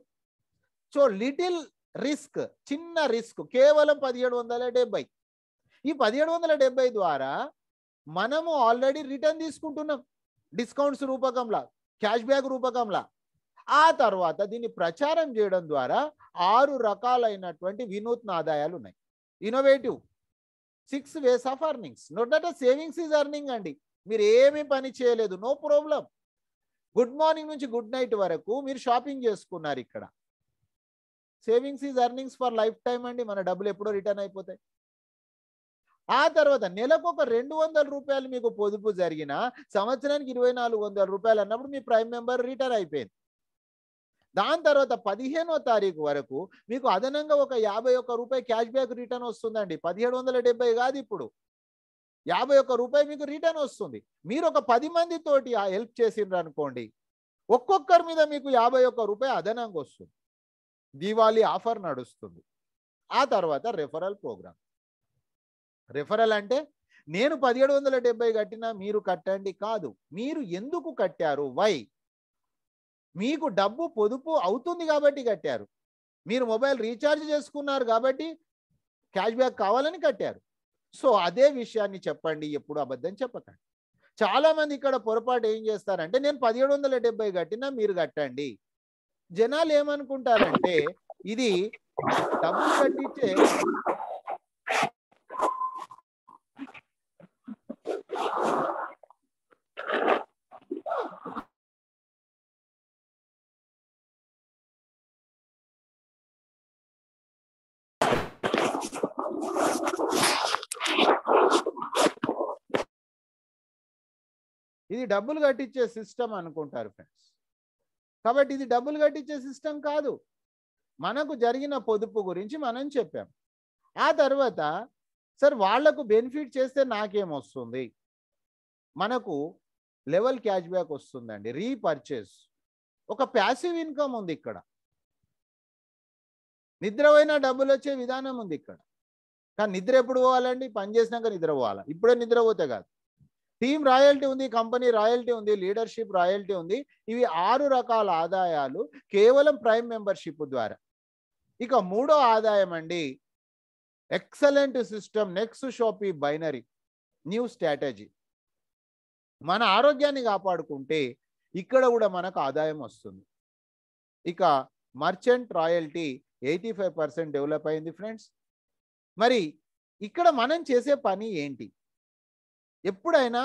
సో లిటిల్ రిస్క్ చిన్న రిస్క్ కేవలం పదిహేడు వందల ఈ పదిహేడు వందల ద్వారా మనము ఆల్రెడీ రిటర్న్ తీసుకుంటున్నాం డిస్కౌంట్స్ రూపకంలా క్యాష్ బ్యాక్ రూపకంలా ఆ తర్వాత దీన్ని ప్రచారం చేయడం ద్వారా ఆరు రకాలైనటువంటి వినూత్న ఆదాయాలు ఉన్నాయి innovative six ways of earnings note that savings is earning అండి మీరు ఏమీ పని చేయలేదు నో ప్రాబ్లం గుడ్ మార్నింగ్ నుంచి గుడ్ నైట్ వరకు మీరు షాపింగ్ చేసుకున్నారు ఇక్కడ savings is earnings for lifetime అండి మన డబ్బులు ఎప్పుడో రిటర్న్ అయిపోతాయి ఆ తర్వాత నెలకు ఒక రెండు వందల రూపాయలు మీకు పొదుపు జరిగిన సంవత్సరానికి ఇరవై నాలుగు వందల రూపాయలు అన్నప్పుడు మీ ప్రైమ్ మెంబర్ రిటైర్ అయిపోయింది దాని తర్వాత పదిహేనో తారీఖు వరకు మీకు అదనంగా ఒక యాభై ఒక్క రూపాయి క్యాష్ బ్యాక్ రిటర్న్ వస్తుందండి పదిహేడు వందల డెబ్బై కాదు ఇప్పుడు యాభై ఒక్క రూపాయి మీకు రిటర్న్ వస్తుంది మీరు ఒక పది మంది ఆ హెల్ప్ చేసిండ్రు అనుకోండి ఒక్కొక్కరి మీద మీకు యాభై ఒక్క రూపాయి అదనంగా వస్తుంది దీవాళీ ఆఫర్ నడుస్తుంది ఆ తర్వాత రెఫరల్ ప్రోగ్రామ్ రెఫరల్ అంటే నేను పదిహేడు వందల డెబ్బై కట్టినా మీరు కట్టండి కాదు మీరు ఎందుకు కట్టారు వై మీకు డబ్బు పొదుపు అవుతుంది కాబట్టి కట్టారు మీరు మొబైల్ రీఛార్జ్ చేసుకున్నారు కాబట్టి క్యాష్ బ్యాక్ కావాలని కట్టారు సో అదే విషయాన్ని చెప్పండి ఎప్పుడు అబద్ధం చెప్పకండి చాలామంది ఇక్కడ పొరపాటు ఏం చేస్తారంటే నేను పదిహేడు వందల డెబ్బై కట్టినా మీరు కట్టండి జనాలు ఏమనుకుంటారంటే ఇది డబ్బులు కట్టించే ఇది డబ్బులు కట్టించే సిస్టమ్ అనుకుంటారు ఫ్రెండ్స్ కాబట్టి ఇది డబ్బులు కట్టించే సిస్టమ్ కాదు మనకు జరిగిన పొదుపు గురించి మనం చెప్పాం ఆ తర్వాత సార్ వాళ్లకు బెనిఫిట్ చేస్తే నాకేమొస్తుంది మనకు లెవెల్ క్యాష్ బ్యాక్ వస్తుందండి రీపర్చేస్ ఒక ప్యాసివ్ ఇన్కమ్ ఉంది ఇక్కడ నిద్రపోయినా డబ్బులు వచ్చే విధానం ఉంది ఇక్కడ కానీ నిద్ర ఎప్పుడు పోవాలండి పని చేసినాక నిద్ర పోవాలా ఇప్పుడే నిద్ర పోతే కాదు టీమ్ రాయల్టీ ఉంది కంపెనీ రాయల్టీ ఉంది లీడర్షిప్ రాయల్టీ ఉంది ఇవి ఆరు రకాల ఆదాయాలు కేవలం ప్రైమ్ మెంబర్షిప్ ద్వారా ఇక మూడో ఆదాయం అండి ఎక్సలెంట్ సిస్టమ్ నెక్స్ట్ షాప్ ఈ బైనరీ న్యూ స్ట్రాటజీ మన ఆరోగ్యాన్ని కాపాడుకుంటే ఇక్కడ కూడా మనకు ఆదాయం వస్తుంది ఇక merchant royalty eighty five percent develop అయింది ఫ్రెండ్స్ మరి ఇక్కడ మనం చేసే పని ఏంటి ఎప్పుడైనా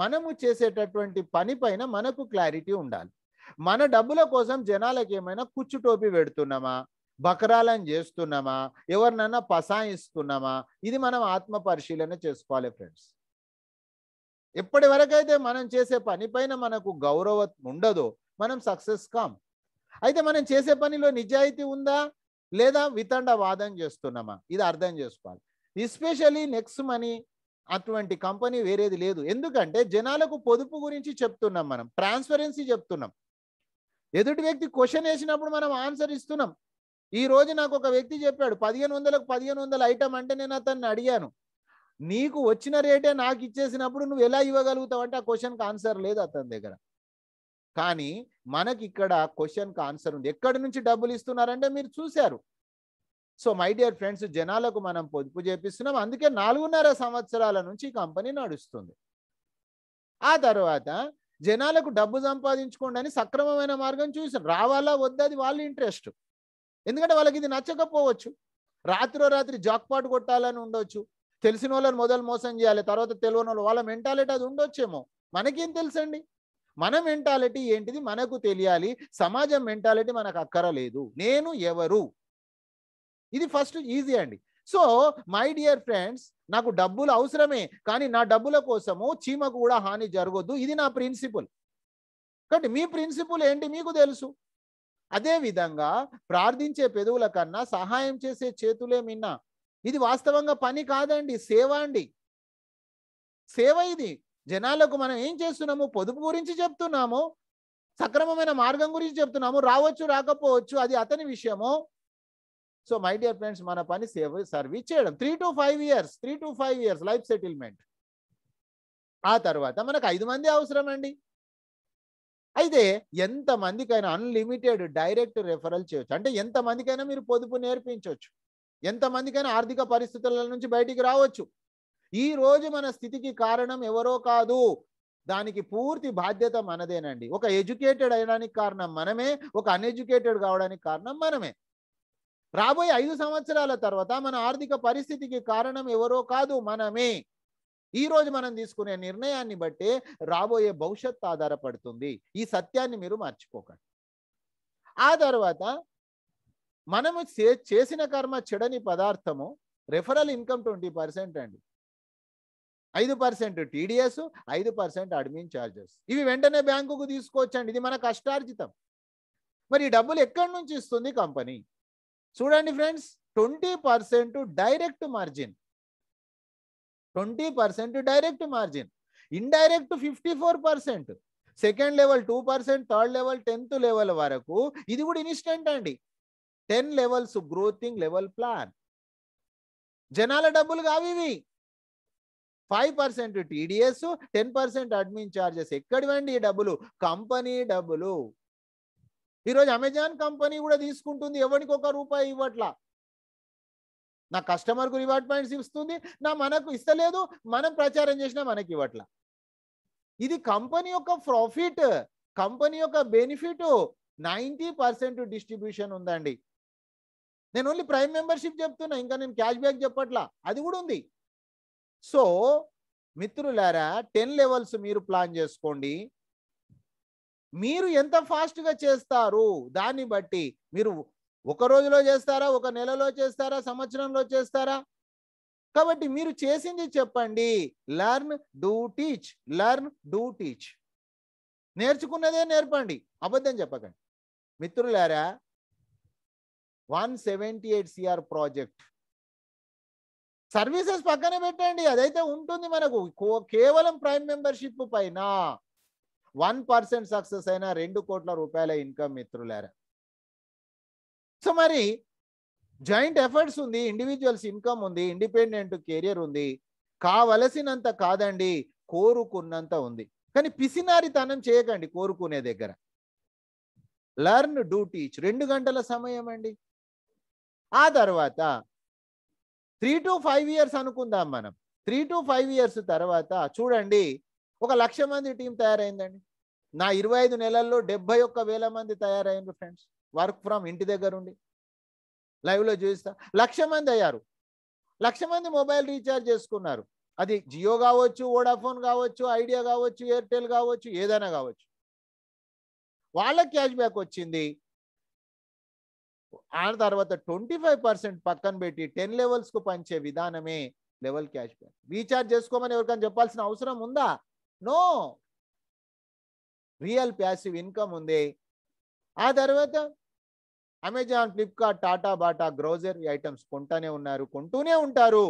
మనము చేసేటటువంటి పని పైన మనకు క్లారిటీ ఉండాలి మన డబ్బుల కోసం జనాలకు ఏమైనా టోపీ పెడుతున్నామా బకరాలను చేస్తున్నామా ఎవరినైనా పసాయిస్తున్నామా ఇది మనం ఆత్మ పరిశీలన చేసుకోవాలి ఫ్రెండ్స్ ఎప్పటి వరకైతే మనం చేసే పని పైన మనకు గౌరవ ఉండదో మనం సక్సెస్ కాం అయితే మనం చేసే పనిలో నిజాయితీ ఉందా లేదా వితండ వాదం చేస్తున్నామా ఇది అర్థం చేసుకోవాలి ఎస్పెషలీ నెక్స్ట్ మనీ అటువంటి కంపెనీ వేరేది లేదు ఎందుకంటే జనాలకు పొదుపు గురించి చెప్తున్నాం మనం ట్రాన్స్పరెన్సీ చెప్తున్నాం ఎదుటి వ్యక్తి క్వశ్చన్ వేసినప్పుడు మనం ఆన్సర్ ఇస్తున్నాం ఈ రోజు నాకు ఒక వ్యక్తి చెప్పాడు పదిహేను వందలకు పదిహేను వందల ఐటమ్ అంటే నేను అతన్ని అడిగాను నీకు వచ్చిన రేటే నాకు ఇచ్చేసినప్పుడు నువ్వు ఎలా ఇవ్వగలుగుతావు అంటే ఆ క్వశ్చన్కి ఆన్సర్ లేదు అతని దగ్గర కానీ మనకి ఇక్కడ క్వశ్చన్కి ఆన్సర్ ఉంది ఎక్కడి నుంచి డబ్బులు ఇస్తున్నారంటే మీరు చూశారు సో మై డియర్ ఫ్రెండ్స్ జనాలకు మనం పొదుపు చేపిస్తున్నాం అందుకే నాలుగున్నర సంవత్సరాల నుంచి కంపెనీ నడుస్తుంది ఆ తర్వాత జనాలకు డబ్బు సంపాదించుకోండి అని సక్రమమైన మార్గం చూసి రావాలా వద్దది వాళ్ళ ఇంట్రెస్ట్ ఎందుకంటే వాళ్ళకి ఇది నచ్చకపోవచ్చు రాత్రో రాత్రి జాక్పాటు కొట్టాలని ఉండొచ్చు తెలిసిన వాళ్ళని మొదలు మోసం చేయాలి తర్వాత తెలియని వాళ్ళు వాళ్ళ మెంటాలిటీ అది ఉండొచ్చేమో మనకేం తెలుసండి మన మెంటాలిటీ ఏంటిది మనకు తెలియాలి సమాజం మెంటాలిటీ మనకు అక్కరలేదు నేను ఎవరు ఇది ఫస్ట్ ఈజీ అండి సో మై డియర్ ఫ్రెండ్స్ నాకు డబ్బులు అవసరమే కానీ నా డబ్బుల కోసము చీమకు కూడా హాని జరగొద్దు ఇది నా ప్రిన్సిపుల్ కాబట్టి మీ ప్రిన్సిపుల్ ఏంటి మీకు తెలుసు అదేవిధంగా ప్రార్థించే పెదవుల కన్నా సహాయం చేసే చేతులే మిన్న ఇది వాస్తవంగా పని కాదండి సేవ అండి సేవ ఇది జనాలకు మనం ఏం చేస్తున్నాము పొదుపు గురించి చెప్తున్నాము సక్రమమైన మార్గం గురించి చెప్తున్నాము రావచ్చు రాకపోవచ్చు అది అతని విషయము సో మై డియర్ ఫ్రెండ్స్ మన పని సేవ్ సర్వీస్ చేయడం three to five years three to five years life settlement ఆ తర్వాత మనకు ఐదు మంది అవసరం అండి అయితే ఎంతమందికైనా అన్లిమిటెడ్ డైరెక్ట్ రెఫరల్ చేయొచ్చు అంటే ఎంతమందికైనా మీరు పొదుపు నేర్పించవచ్చు ఎంతమందికైనా ఆర్థిక పరిస్థితుల నుంచి బయటికి రావచ్చు ఈ రోజు మన స్థితికి కారణం ఎవరో కాదు దానికి పూర్తి బాధ్యత మనదేనండి ఒక ఎడ్యుకేటెడ్ అయ్యడానికి కారణం మనమే ఒక అన్ఎడ్యుకేటెడ్ కావడానికి కారణం మనమే రాబోయే ఐదు సంవత్సరాల తర్వాత మన ఆర్థిక పరిస్థితికి కారణం ఎవరో కాదు మనమే ఈరోజు మనం తీసుకునే నిర్ణయాన్ని బట్టి రాబోయే భవిష్యత్తు ఆధారపడుతుంది ఈ సత్యాన్ని మీరు మర్చిపోకండి ఆ తర్వాత మనము చేసిన కర్మ చెడని పదార్థము రెఫరల్ ఇన్కమ్ ట్వంటీ పర్సెంట్ అండి ఐదు పర్సెంట్ టీడీఎస్ ఐదు పర్సెంట్ అడ్మిన్ ఛార్జెస్ ఇవి వెంటనే బ్యాంకుకు తీసుకోవచ్చండి ఇది మన కష్టార్జితం మరి డబ్బులు ఎక్కడి నుంచి ఇస్తుంది కంపెనీ చూడండి friends twenty percent direct margin twenty percent direct margin indirect fifty four percent second level two percent third level tenth level వరకు ఇది కూడా ఇన్స్టెంట్ అండి ten levels growing level plan జనాల డబ్బులు కావి ఇవి five percent TDS ten percent admin charges ఎక్కడివండి ఈ డబ్బులు కంపెనీ డబ్బులు ఈరోజు అమెజాన్ కంపెనీ కూడా తీసుకుంటుంది ఎవరికి ఒక రూపాయి ఇవ్వట్లా నా కస్టమర్కు రివార్డ్ పాయింట్స్ ఇస్తుంది నా మనకు ఇస్తలేదు మనం ప్రచారం చేసినా మనకి ఇవ్వట్లా ఇది కంపెనీ యొక్క ప్రాఫిట్ కంపెనీ యొక్క బెనిఫిట్ నైంటీ పర్సెంట్ డిస్ట్రిబ్యూషన్ ఉందండి నేను ఓన్లీ ప్రైమ్ మెంబర్షిప్ చెప్తున్నా ఇంకా నేను క్యాష్ బ్యాక్ చెప్పట్లా అది కూడా ఉంది సో మిత్రులారా టెన్ లెవెల్స్ మీరు ప్లాన్ చేసుకోండి మీరు ఎంత ఫాస్ట్గా చేస్తారు దాన్ని బట్టి మీరు ఒక రోజులో చేస్తారా ఒక నెలలో చేస్తారా సంవత్సరంలో చేస్తారా కాబట్టి మీరు చేసింది చెప్పండి learn do teach learn do teach నేర్చుకున్నదే నేర్పండి అబద్ధం చెప్పకండి మిత్రులారా one seventy eight CR project services పక్కన పెట్టండి అదైతే ఉంటుంది మనకు కేవలం ప్రైమ్ మెంబర్షిప్ పైన వన్ పర్సెంట్ సక్సెస్ అయినా రెండు కోట్ల రూపాయల ఇన్కమ్ మిత్రులారా సో మరి జాయింట్ ఎఫర్ట్స్ ఉంది ఇండివిజువల్స్ ఇన్కమ్ ఉంది ఇండిపెండెంట్ కెరియర్ ఉంది కావలసినంత కాదండి కోరుకున్నంత ఉంది కానీ పిసినారితనం చేయకండి కోరుకునే దగ్గర లర్న్ డూ టీచ్ రెండు గంటల సమయం అండి ఆ తర్వాత త్రీ టు ఫైవ్ ఇయర్స్ అనుకుందాం మనం త్రీ టు ఫైవ్ ఇయర్స్ తర్వాత చూడండి ఒక లక్ష మంది టీం తయారైందండి నా ఇరవై ఐదు నెలల్లో డెబ్బై ఒక్క వేల మంది తయారైంది ఫ్రెండ్స్ వర్క్ ఫ్రమ్ ఇంటి దగ్గర ఉండి లైవ్లో చూస్తా లక్ష మంది అయ్యారు లక్ష మంది మొబైల్ రీఛార్జ్ చేసుకున్నారు అది జియో కావచ్చు వోడాఫోన్ కావచ్చు ఐడియా కావచ్చు ఎయిర్టెల్ కావచ్చు ఏదైనా కావచ్చు వాళ్ళ క్యాష్ బ్యాక్ వచ్చింది ఆ తర్వాత ట్వంటీ ఫైవ్ పర్సెంట్ పక్కన పెట్టి టెన్ లెవెల్స్కు పంచే విధానమే లెవెల్ క్యాష్ బ్యాక్ రీఛార్జ్ చేసుకోమని ఎవరికైనా చెప్పాల్సిన అవసరం ఉందా నో రియల్ ప్యాసివ్ ఇన్కమ్ ఉంది ఆ తర్వాత Amazon Flipkart Tata Bata grocery items కొంటానే ఉన్నారు కొంటూనే ఉంటారు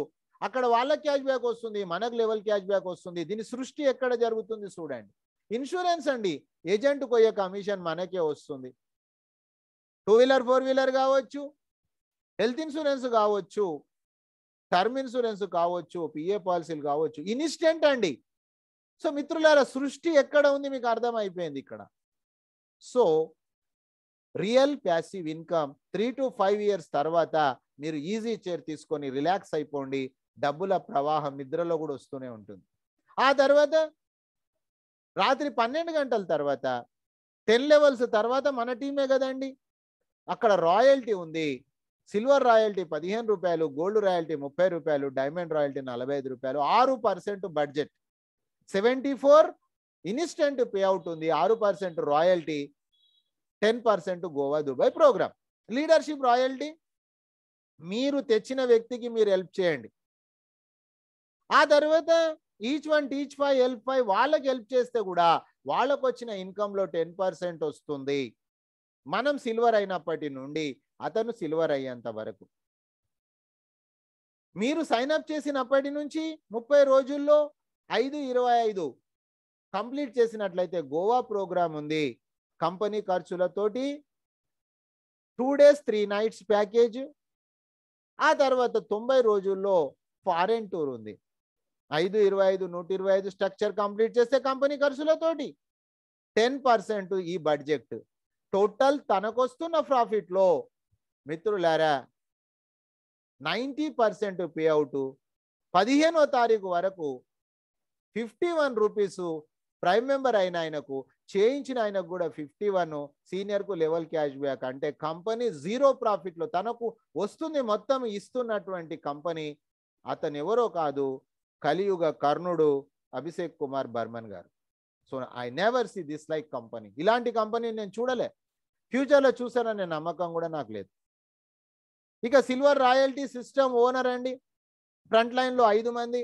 అక్కడ వాళ్ళ క్యాష్ బ్యాక్ వస్తుంది మనకు లెవెల్ క్యాష్ బ్యాక్ వస్తుంది దీని సృష్టి ఎక్కడ జరుగుతుంది చూడండి ఇన్సూరెన్స్ అండి ఏజెంట్ కొయ్యే కమిషన్ మనకే వస్తుంది టూ వీలర్ ఫోర్ వీలర్ కావచ్చు హెల్త్ ఇన్సూరెన్స్ కావచ్చు టర్మ్ ఇన్సూరెన్స్ కావచ్చు పిఏ పాలసీలు కావచ్చు ఇన్స్టెంట్ అండి సో మిత్రులారా సృష్టి ఎక్కడ ఉంది మీకు అర్థమైపోయింది ఇక్కడ so real passive income three to five years తర్వాత మీరు ఈజీ చైర్ తీసుకొని రిలాక్స్ అయిపోండి డబ్బుల ప్రవాహం నిద్రలో కూడా వస్తూనే ఉంటుంది ఆ తర్వాత రాత్రి పన్నెండు గంటల తర్వాత టెన్ లెవెల్స్ తర్వాత మన టీమే కదండి అక్కడ రాయల్టీ ఉంది సిల్వర్ రాయల్టీ పదిహేను రూపాయలు గోల్డ్ రాయల్టీ ముప్పై రూపాయలు డైమండ్ రాయల్టీ నలభై రూపాయలు ఆరు percent budget seventy four instant payout ఉంది ఆరు percent royalty ten percent Goa Dubai program leadership royalty మీరు తెచ్చిన వ్యక్తికి మీరు హెల్ప్ చేయండి ఆ తర్వాత each one teach five help five వాళ్ళకి హెల్ప్ చేస్తే కూడా వాళ్ళకు వచ్చిన ఇన్కంలో టెన్ పర్సెంట్ వస్తుంది మనం సిల్వర్ అయినప్పటి నుండి అతను సిల్వర్ అయ్యేంత వరకు మీరు సైన్ అప్ చేసినప్పటి నుంచి ముప్పై రోజుల్లో ఐదు ఇరవై ఐదు కంప్లీట్ చేసినట్లయితే గోవా ప్రోగ్రాం ఉంది కంపెనీ ఖర్చులతోటి two days three nights package ఆ తర్వాత తొంభై రోజుల్లో ఫారెన్ టూర్ ఉంది ఐదు ఇరవై ఐదు నూట ఇరవై ఐదు స్ట్రక్చర్ కంప్లీట్ చేస్తే కంపెనీ ఖర్చులతోటి టెన్ పర్సెంట్ ఈ బడ్జెట్ టోటల్ తనకొస్తున్న ప్రాఫిట్లో మిత్రులారా నైంటీ పర్సెంట్ పే అవుట్ పదిహేనో తారీఖు వరకు fifty one rupees prime member అయిన ఆయనకు చేయించిన ఆయనకు కూడా ఫిఫ్టీ వన్ సీనియర్కు లెవెల్ క్యాష్ బ్యాక్ అంటే కంపెనీ జీరో ప్రాఫిట్లో తనకు వస్తుంది మొత్తం ఇస్తున్నటువంటి కంపెనీ అతను ఎవరో కాదు కలియుగ కర్ణుడు అభిషేక్ కుమార్ బర్మన్ గారు so I never see this like company ఇలాంటి కంపెనీ నేను చూడలే ఫ్యూచర్లో చూసాననే నమ్మకం కూడా నాకు లేదు ఇక సిల్వర్ రాయల్టీ సిస్టమ్ ఓనర్ అండి ఫ్రంట్ లైన్లో ఐదు మంది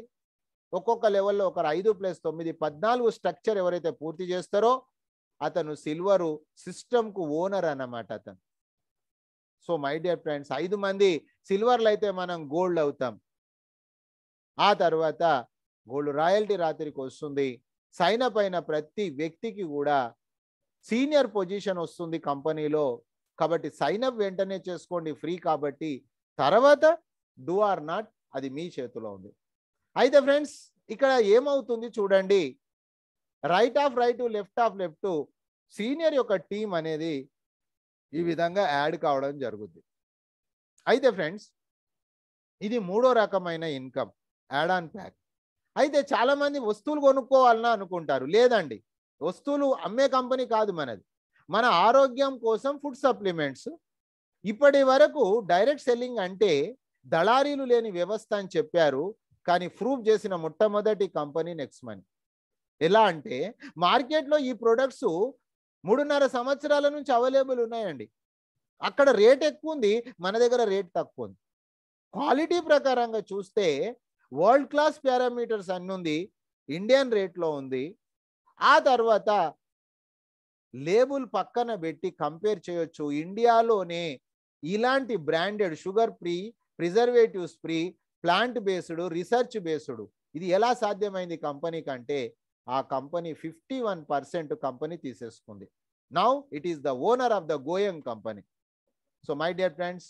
ఒక్కొక్క లెవెల్లో ఒకరు ఐదు ప్లస్ తొమ్మిది పద్నాలుగు స్ట్రక్చర్ ఎవరైతే పూర్తి చేస్తారో అతను సిల్వరు సిస్టమ్కు ఓనర్ అన్నమాట అతను సో మై డియర్ ఫ్రెండ్స్ ఐదు మంది సిల్వర్లు అయితే మనం గోల్డ్ అవుతాం ఆ తర్వాత గోల్డ్ రాయల్టీ రాత్రికి వస్తుంది అప్ అయిన ప్రతి వ్యక్తికి కూడా సీనియర్ పొజిషన్ వస్తుంది కంపెనీలో కాబట్టి సైన్ అప్ వెంటనే చేసుకోండి ఫ్రీ కాబట్టి తర్వాత డూ ఆర్ నాట్ అది మీ చేతిలో ఉంది అయితే ఫ్రెండ్స్ ఇక్కడ ఏమవుతుంది చూడండి right of right left of left senior యొక్క టీం అనేది ఈ hmm. విధంగా యాడ్ కావడం జరుగుద్ది అయితే ఫ్రెండ్స్ ఇది మూడో రకమైన ఇన్కమ్ యాడ్ ఆన్ ప్యాక్ అయితే చాలామంది వస్తువులు కొనుక్కోవాలని అనుకుంటారు లేదండి వస్తువులు అమ్మే కంపెనీ కాదు మనది మన ఆరోగ్యం కోసం ఫుడ్ సప్లిమెంట్స్ ఇప్పటి వరకు డైరెక్ట్ సెల్లింగ్ అంటే దళారీలు లేని వ్యవస్థ అని చెప్పారు కానీ ప్రూవ్ చేసిన మొట్టమొదటి కంపెనీ నెక్స్ట్ మనీ ఎలా అంటే మార్కెట్లో ఈ ప్రొడక్ట్స్ మూడున్నర సంవత్సరాల నుంచి అవైలబుల్ ఉన్నాయండి అక్కడ రేట్ ఎక్కువ ఉంది మన దగ్గర రేట్ తక్కువ ఉంది క్వాలిటీ ప్రకారంగా చూస్తే వరల్డ్ క్లాస్ పారామీటర్స్ అన్ని ఉంది ఇండియన్ రేట్లో ఉంది ఆ తర్వాత లేబుల్ పక్కన పెట్టి కంపేర్ చేయొచ్చు ఇండియాలోనే ఇలాంటి branded sugar free preservatives free plant based research based ఇది ఎలా సాధ్యమైంది కంపెనీ కంటే ఆ company fifty one percent company తీసేసుకుంది now it is the owner of the going company so my dear friends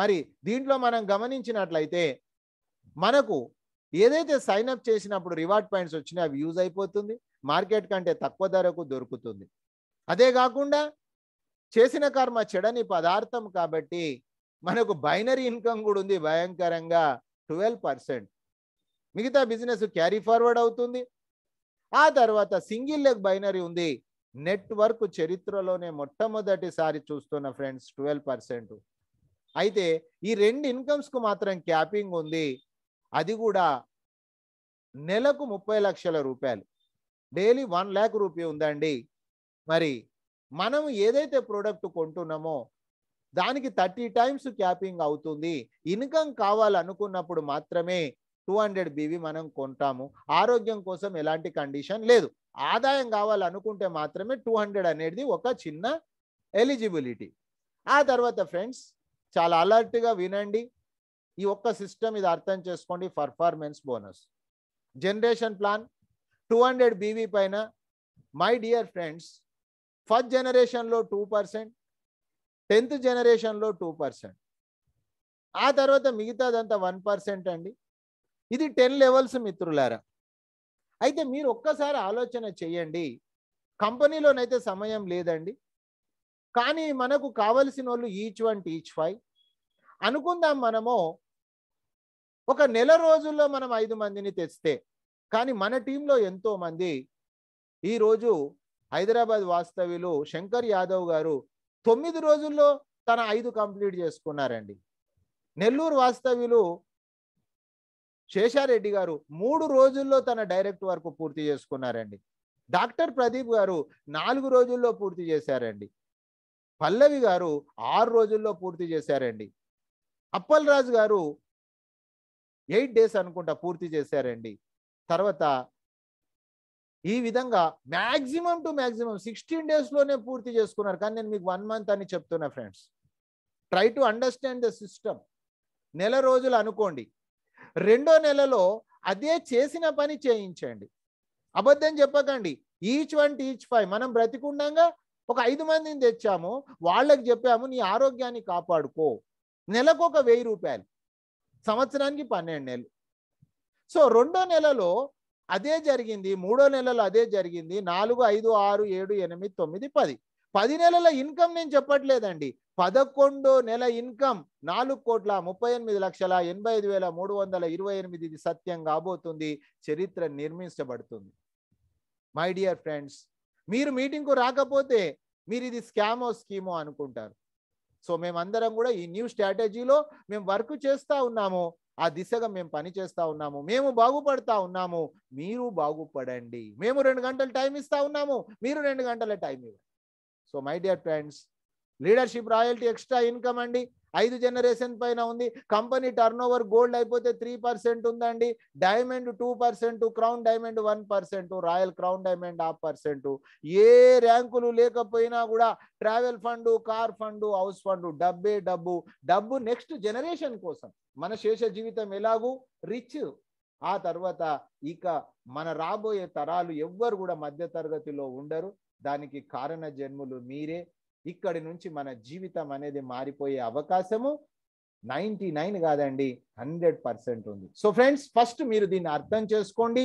మరి దీంట్లో మనం గమనించినట్లయితే మనకు ఏదైతే సైన్ అప్ చేసినప్పుడు రివార్డ్ పాయింట్స్ వచ్చినా అవి యూజ్ అయిపోతుంది మార్కెట్ కంటే తక్కువ ధరకు దొరుకుతుంది అదే కాకుండా చేసిన కర్మ చెడని పదార్థం కాబట్టి మనకు బైనరీ ఇన్కమ్ కూడా ఉంది భయంకరంగా ట్వెల్వ్ పర్సెంట్ మిగతా బిజినెస్ క్యారీ ఫార్వర్డ్ అవుతుంది ఆ తర్వాత సింగిల్ లెగ్ బైనరీ ఉంది నెట్వర్క్ చరిత్రలోనే మొట్టమొదటిసారి చూస్తున్న ఫ్రెండ్స్ ట్వెల్వ్ పర్సెంట్ అయితే ఈ రెండు ఇన్కమ్స్కు మాత్రం క్యాపింగ్ ఉంది అది కూడా నెలకు ముప్పై లక్షల రూపాయలు డైలీ వన్ ల్యాక్ రూపీ ఉందండి మరి మనం ఏదైతే ప్రోడక్ట్ కొంటున్నామో దానికి థర్టీ టైమ్స్ క్యాపింగ్ అవుతుంది ఇన్కమ్ కావాలనుకున్నప్పుడు మాత్రమే టూ హండ్రెడ్ బీవీ మనం కొంటాము ఆరోగ్యం కోసం ఎలాంటి కండిషన్ లేదు ఆదాయం కావాలనుకుంటే మాత్రమే టూ హండ్రెడ్ అనేది ఒక చిన్న ఎలిజిబిలిటీ ఆ తర్వాత ఫ్రెండ్స్ చాలా అలర్ట్గా వినండి ఈ ఒక్క సిస్టమ్ ఇది అర్థం చేసుకోండి performance bonus generation plan two hundred BV పైన మై డియర్ ఫ్రెండ్స్ ఫస్ట్ జనరేషన్లో టూ పర్సెంట్ టెన్త్ జనరేషన్లో టూ పర్సెంట్ ఆ తర్వాత మిగతాదంతా వన్ పర్సెంట్ అండి ఇది టెన్ లెవెల్స్ మిత్రులారా అయితే మీరు ఒక్కసారి ఆలోచన చేయండి కంపెనీలోనైతే సమయం లేదండి కానీ మనకు కావలసిన వాళ్ళు ఈచ్ వన్ టీచ్ ఫైవ్ అనుకుందాం మనము ఒక నెల రోజుల్లో మనం ఐదు మందిని తెస్తే కానీ మన టీంలో ఎంతోమంది ఈరోజు హైదరాబాద్ వాస్తవ్యులు శంకర్ యాదవ్ గారు తొమ్మిది రోజుల్లో తన ఐదు కంప్లీట్ చేసుకున్నారండి నెల్లూరు వాస్తవ్యులు శేషారెడ్డి గారు మూడు రోజుల్లో తన డైరెక్ట్ వర్క్ పూర్తి చేసుకున్నారండి డాక్టర్ ప్రదీప్ గారు నాలుగు రోజుల్లో పూర్తి చేశారండి పల్లవి గారు ఆరు రోజుల్లో పూర్తి చేశారండి అప్పల్ రాజు గారు ఎయిట్ డేస్ అనుకుంటా పూర్తి చేశారండి తర్వాత ఈ విధంగా మ్యాక్సిమం టు మ్యాక్సిమం సిక్స్టీన్ డేస్లోనే పూర్తి చేసుకున్నారు కానీ నేను మీకు వన్ మంత్ అని చెప్తున్నా friends try to understand the system నెల రోజులు అనుకోండి రెండో నెలలో అదే చేసిన పని చేయించండి అబద్ధం చెప్పకండి ఈచ్ వన్ టీచ్ ఫైవ్ మనం బ్రతికుండగా ఒక ఐదు మందిని తెచ్చాము వాళ్ళకి చెప్పాము నీ ఆరోగ్యాన్ని కాపాడుకో నెలకు ఒక వెయ్యి రూపాయలు సంవత్సరానికి పన్నెండు నెలలు సో రెండో నెలలో అదే జరిగింది మూడో నెలలో అదే జరిగింది నాలుగు ఐదు ఆరు ఏడు ఎనిమిది తొమ్మిది పది పది నెలల ఇన్కమ్ నేను చెప్పట్లేదండి పదకొండో నెల ఇన్కమ్ నాలుగు కోట్ల ముప్పై ఎనిమిది లక్షల ఎనభై ఐదు వేల మూడు వందల ఇరవై ఎనిమిది ఇది సత్యం కాబోతుంది చరిత్ర నిర్మించబడుతుంది మై డియర్ ఫ్రెండ్స్ మీరు మీటింగ్కు రాకపోతే మీరు ఇది స్కామో స్కీమో అనుకుంటారు సో మేమందరం కూడా ఈ న్యూ స్ట్రాటజీలో మేము వర్క్ చేస్తూ ఉన్నాము ఆ దిశగా మేము చేస్తా ఉన్నాము మేము బాగుపడతా ఉన్నాము మీరు బాగుపడండి మేము రెండు గంటలు టైం ఇస్తా ఉన్నాము మీరు రెండు గంటల టైం ఇవ్వండి so my dear friends leadership royalty extra income అండి ఐదు జనరేషన్ పైన ఉంది కంపెనీ టర్న్ ఓవర్ గోల్డ్ అయిపోతే త్రీ పర్సెంట్ ఉందండి diamond two percent crown diamond one percent royal crown diamond half percent ఏ ర్యాంకులు లేకపోయినా కూడా travel fund car fund house fund డబ్బే డబ్బు డబ్బు నెక్స్ట్ జనరేషన్ కోసం మన శేష జీవితం ఎలాగూ రిచ్ ఆ తర్వాత ఇక మన రాబోయే తరాలు ఎవ్వరు కూడా మధ్య తరగతిలో ఉండరు దానికి కారణ జన్ములు మీరే ఇక్కడి నుంచి మన జీవితం అనేది మారిపోయే అవకాశము నైంటీ నైన్ కాదండి హండ్రెడ్ పర్సెంట్ ఉంది సో ఫ్రెండ్స్ ఫస్ట్ మీరు దీన్ని అర్థం చేసుకోండి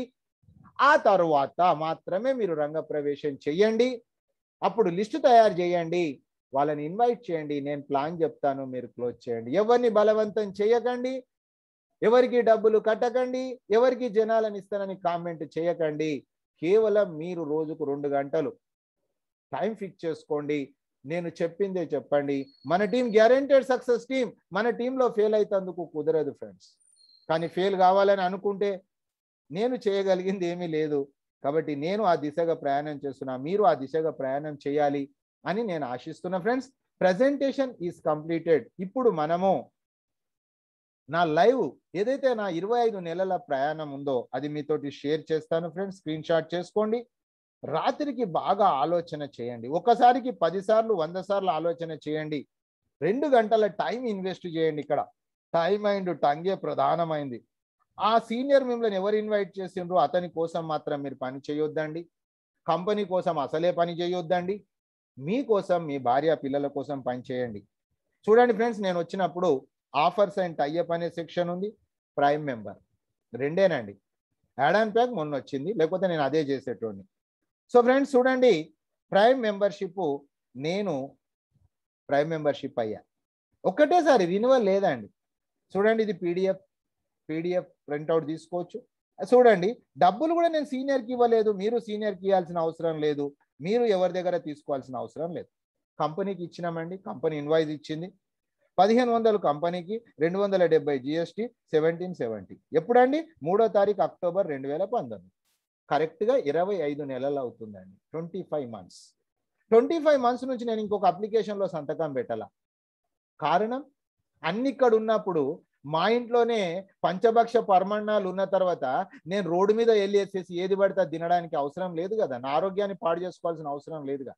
ఆ తర్వాత మాత్రమే మీరు రంగప్రవేశం చెయ్యండి అప్పుడు లిస్టు తయారు చేయండి వాళ్ళని ఇన్వైట్ చేయండి నేను ప్లాన్ చెప్తాను మీరు క్లోజ్ చేయండి ఎవరిని బలవంతం చేయకండి ఎవరికి డబ్బులు కట్టకండి ఎవరికి జనాలను ఇస్తానని కామెంట్ చేయకండి కేవలం మీరు రోజుకు రెండు గంటలు టైం ఫిక్స్ చేసుకోండి నేను చెప్పిందే చెప్పండి మన టీం గ్యారెంటెడ్ సక్సెస్ టీం మన టీంలో ఫెయిల్ అయితేందుకు కుదరదు ఫ్రెండ్స్ కానీ ఫెయిల్ కావాలని అనుకుంటే నేను చేయగలిగింది ఏమీ లేదు కాబట్టి నేను ఆ దిశగా ప్రయాణం చేస్తున్నా మీరు ఆ దిశగా ప్రయాణం చేయాలి అని నేను ఆశిస్తున్నా ఫ్రెండ్స్ ప్రజెంటేషన్ ఈజ్ కంప్లీటెడ్ ఇప్పుడు మనము నా లైవ్ ఏదైతే నా ఇరవై ఐదు నెలల ప్రయాణం ఉందో అది మీతోటి షేర్ చేస్తాను ఫ్రెండ్స్ స్క్రీన్ షాట్ చేసుకోండి రాత్రికి బాగా ఆలోచన చేయండి ఒకసారికి పదిసార్లు వంద సార్లు ఆలోచన చేయండి రెండు గంటల టైం ఇన్వెస్ట్ చేయండి ఇక్కడ టైం అండ్ టంగే ప్రధానమైంది ఆ సీనియర్ మిమ్మల్ని ఎవరు ఇన్వైట్ చేసిండ్రో అతని కోసం మాత్రం మీరు పని చేయొద్దండి కంపెనీ కోసం అసలే పని చేయొద్దండి మీకోసం మీ భార్య పిల్లల కోసం పని చేయండి చూడండి ఫ్రెండ్స్ నేను వచ్చినప్పుడు ఆఫర్స్ అండ్ టైఅప్ అనే సెక్షన్ ఉంది ప్రైమ్ మెంబర్ రెండేనండి యాడ్ అండ్ ప్యాక్ మొన్న వచ్చింది లేకపోతే నేను అదే చేసేటోడిని సో ఫ్రెండ్స్ చూడండి ప్రైమ్ మెంబర్షిప్ నేను ప్రైమ్ మెంబర్షిప్ అయ్యా ఒక్కటేసారి రినివల్ లేదండి చూడండి ఇది పీడిఎఫ్ పీడిఎఫ్ ప్రింట్అవుట్ తీసుకోవచ్చు చూడండి డబ్బులు కూడా నేను సీనియర్కి ఇవ్వలేదు మీరు సీనియర్కి ఇవ్వాల్సిన అవసరం లేదు మీరు ఎవరి దగ్గర తీసుకోవాల్సిన అవసరం లేదు కంపెనీకి ఇచ్చినామండి కంపెనీ ఇన్వాయిస్ ఇచ్చింది పదిహేను వందలు కంపెనీకి రెండు వందల డెబ్బై జిఎస్టీ సెవెంటీన్ సెవెంటీ ఎప్పుడండి మూడో తారీఖు అక్టోబర్ రెండు వేల పంతొమ్మిది కరెక్ట్గా ఇరవై ఐదు నెలలు అవుతుందండి twenty five months twenty five months నుంచి నేను ఇంకొక అప్లికేషన్లో సంతకం పెట్టాల కారణం అన్ని ఇక్కడ ఉన్నప్పుడు మా ఇంట్లోనే పంచభక్ష పర్మణాలు ఉన్న తర్వాత నేను రోడ్డు మీద వెళ్ళి వేసేసి ఏది పడితే తినడానికి అవసరం లేదు కదా నా ఆరోగ్యాన్ని పాడు చేసుకోవాల్సిన అవసరం లేదుగా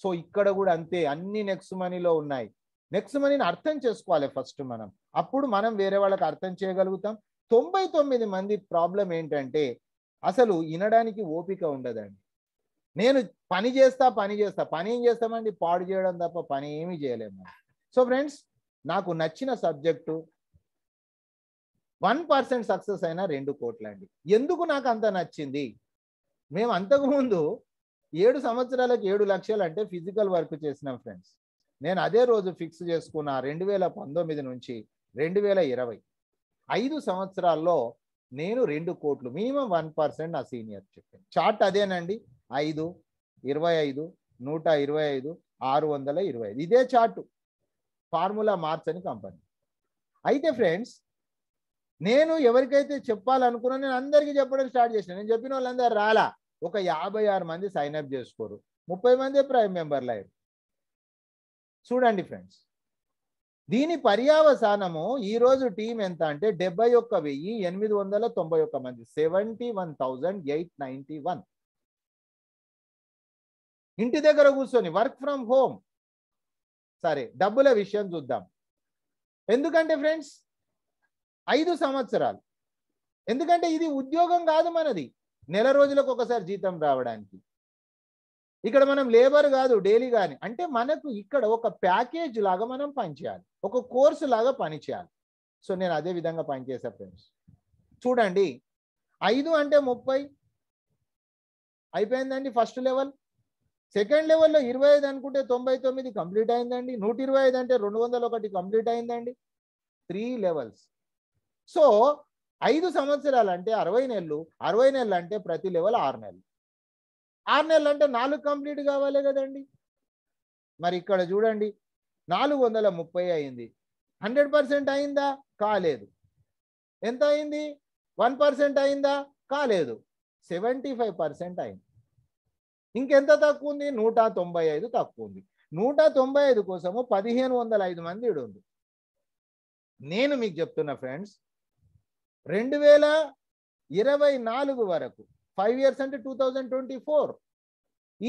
సో ఇక్కడ కూడా అంతే అన్ని నెక్స్ట్ మనీలో ఉన్నాయి నెక్స్ట్ మనీని అర్థం చేసుకోవాలి ఫస్ట్ మనం అప్పుడు మనం వేరే వాళ్ళకి అర్థం చేయగలుగుతాం తొంభై తొమ్మిది మంది ప్రాబ్లం ఏంటంటే అసలు వినడానికి ఓపిక ఉండదండి నేను పని చేస్తా పని చేస్తా పని ఏం చేస్తామండి పాడు చేయడం తప్ప పని ఏమీ చేయలేము సో ఫ్రెండ్స్ నాకు నచ్చిన సబ్జెక్టు వన్ పర్సెంట్ సక్సెస్ అయినా రెండు కోట్లండి ఎందుకు నాకు అంత నచ్చింది మేము అంతకుముందు ఏడు సంవత్సరాలకు ఏడు లక్షలు అంటే ఫిజికల్ వర్క్ చేసినాం ఫ్రెండ్స్ నేను అదే రోజు ఫిక్స్ చేసుకున్న రెండు వేల పంతొమ్మిది నుంచి రెండు వేల ఇరవై ఐదు సంవత్సరాల్లో నేను రెండు కోట్లు మినిమం వన్ పర్సెంట్ నా సీనియర్ చెప్పాను చార్ట్ అదేనండి ఐదు ఇరవై ఐదు నూట ఇరవై ఐదు ఆరు వందల ఇరవై ఐదు ఇదే చార్టు ఫార్ములా మార్చని కంపెనీ అయితే ఫ్రెండ్స్ నేను ఎవరికైతే చెప్పాలనుకున్నా నేను అందరికీ చెప్పడం స్టార్ట్ చేసిన నేను చెప్పిన వాళ్ళందరూ రాలా ఒక యాభై ఆరు మంది సైన్ అప్ చేసుకోరు ముప్పై మంది ప్రైమ్ మెంబర్లు అయ్యారు చూడండి ఫ్రెండ్స్ దీని పర్యావసానము ఈరోజు టీం ఎంత అంటే డెబ్బై ఒక్క వెయ్యి ఎనిమిది వందల తొంభై ఒక్క మంది seventy one thousand eight ninety one ఇంటి దగ్గర కూర్చొని వర్క్ ఫ్రమ్ హోమ్ సరే డబ్బుల విషయం చూద్దాం ఎందుకంటే ఫ్రెండ్స్ ఐదు సంవత్సరాలు ఎందుకంటే ఇది ఉద్యోగం కాదు మనది నెల రోజులకు ఒకసారి జీతం రావడానికి ఇక్కడ మనం లేబర్ కాదు డైలీ కానీ అంటే మనకు ఇక్కడ ఒక ప్యాకేజ్ లాగా మనం పనిచేయాలి ఒక కోర్సు లాగా పనిచేయాలి సో నేను అదే విధంగా పనిచేసా ఫ్రెండ్స్ చూడండి ఐదు అంటే ముప్పై అయిపోయిందండి ఫస్ట్ లెవెల్ సెకండ్ లెవెల్లో ఇరవై ఐదు అనుకుంటే తొంభై తొమ్మిది కంప్లీట్ అయిందండి నూట ఇరవై ఐదు అంటే రెండు వందల ఒకటి కంప్లీట్ అయిందండి త్రీ లెవెల్స్ సో ఐదు సంవత్సరాలు అంటే అరవై నెలలు అరవై నెలలు అంటే ప్రతి లెవెల్ ఆరు నెలలు ఆరు నెలలు అంటే నాలుగు కంప్లీట్ కావాలి కదండి మరి ఇక్కడ చూడండి నాలుగు వందల ముప్పై అయింది హండ్రెడ్ పర్సెంట్ అయిందా కాలేదు ఎంత అయింది వన్ పర్సెంట్ అయిందా కాలేదు సెవెంటీ ఫైవ్ పర్సెంట్ అయింది ఇంకెంత తక్కువ ఉంది నూట తొంభై ఐదు తక్కువ ఉంది నూట తొంభై ఐదు కోసము పదిహేను వందల ఐదు మంది ఉంది నేను మీకు చెప్తున్నా ఫ్రెండ్స్ రెండు వేల ఇరవై నాలుగు వరకు ఫైవ్ ఇయర్స్ అంటే టూ థౌజండ్ ట్వంటీ ఫోర్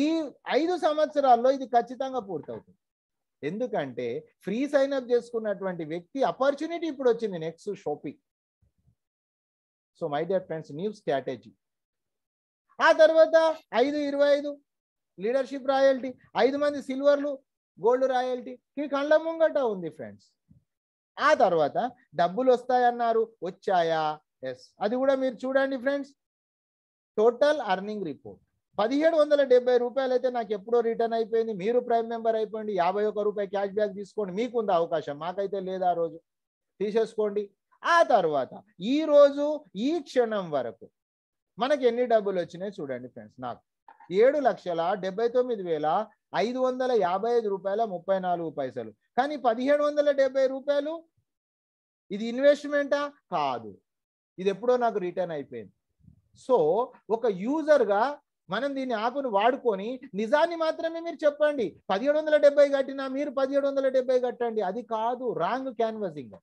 ఈ ఐదు సంవత్సరాల్లో ఇది ఖచ్చితంగా పూర్తవుతుంది ఎందుకంటే ఫ్రీ సైన్ అప్ చేసుకున్నటువంటి వ్యక్తి ఆపర్చునిటీ ఇప్పుడు వచ్చింది next shopping so my dear friends new strategy ఆ తర్వాత ఐదు ఇరవై ఐదు లీడర్షిప్ రాయల్టీ ఐదు మంది సిల్వర్లు గోల్డ్ రాయల్టీ ఈ కళ్ళ ముంగట ఉంది ఫ్రెండ్స్ ఆ తర్వాత డబ్బులు వస్తాయన్నారు వచ్చాయా ఎస్ అది కూడా మీరు చూడండి ఫ్రెండ్స్ టోటల్ అర్నింగ్ రిపోర్ట్ పదిహేడు వందల డెబ్బై రూపాయలు అయితే నాకు ఎప్పుడో రిటర్న్ అయిపోయింది మీరు ప్రైమ్ మెంబర్ అయిపోయింది యాభై ఒక్క రూపాయి క్యాష్ బ్యాక్ తీసుకోండి ఉంది అవకాశం మాకైతే లేదు ఆ రోజు తీసేసుకోండి ఆ తర్వాత ఈ రోజు ఈ క్షణం వరకు మనకి ఎన్ని డబ్బులు వచ్చినాయి చూడండి ఫ్రెండ్స్ నాకు ఏడు లక్షల డెబ్బై తొమ్మిది వేల ఐదు వందల యాభై ఐదు రూపాయల ముప్పై నాలుగు పైసలు కానీ పదిహేడు వందల డెబ్బై రూపాయలు ఇది ఇన్వెస్ట్మెంటా కాదు ఇది ఎప్పుడో నాకు రిటర్న్ అయిపోయింది సో ఒక యూజర్గా మనం దీన్ని ఆపును వాడుకొని నిజాన్ని మాత్రమే మీరు చెప్పండి పదిహేడు వందల డెబ్బై కట్టినా మీరు పదిహేడు వందల డెబ్బై కట్టండి అది కాదు రాంగ్ క్యాన్వసింగ్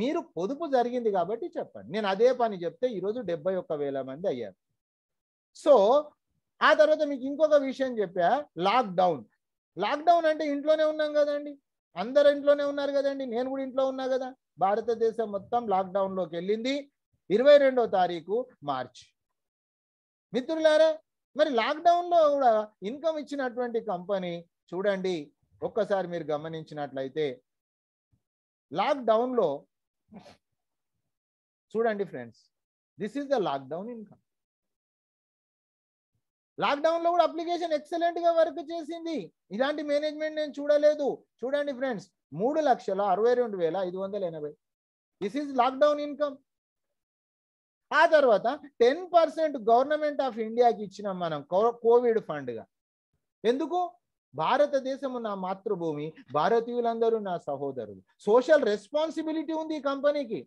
మీరు పొదుపు జరిగింది కాబట్టి చెప్పండి నేను అదే పని చెప్తే ఈరోజు డెబ్బై ఒక్క వేల మంది అయ్యారు సో ఆ తర్వాత మీకు ఇంకొక విషయం చెప్పా లాక్డౌన్ లాక్డౌన్ అంటే ఇంట్లోనే ఉన్నాం కదండి అందరు ఇంట్లోనే ఉన్నారు కదండి నేను కూడా ఇంట్లో ఉన్నా కదా భారతదేశం మొత్తం లాక్డౌన్లోకి వెళ్ళింది ఇరవై రెండో తారీఖు మార్చి మిత్రులారా మరి లాక్డౌన్లో కూడా ఇన్కమ్ ఇచ్చినటువంటి కంపెనీ చూడండి ఒక్కసారి మీరు గమనించినట్లయితే లాక్డౌన్లో చూడండి friends this is the lockdown income లాక్డౌన్లో కూడా అప్లికేషన్ ఎక్సలెంట్గా వర్క్ చేసింది ఇలాంటి మేనేజ్మెంట్ నేను చూడలేదు చూడండి ఫ్రెండ్స్ మూడు లక్షల అరవై రెండు వేల ఐదు వందల ఎనభై దిస్ ఈజ్ లాక్డౌన్ ఇన్కమ్ ఆ తర్వాత టెన్ పర్సెంట్ గవర్నమెంట్ ఆఫ్ ఇండియాకి ఇచ్చినాం మనం కోవిడ్ ఫండ్గా ఎందుకు భారతదేశము నా మాతృభూమి భారతీయులందరూ నా సహోదరులు సోషల్ రెస్పాన్సిబిలిటీ ఉంది ఈ కంపెనీకి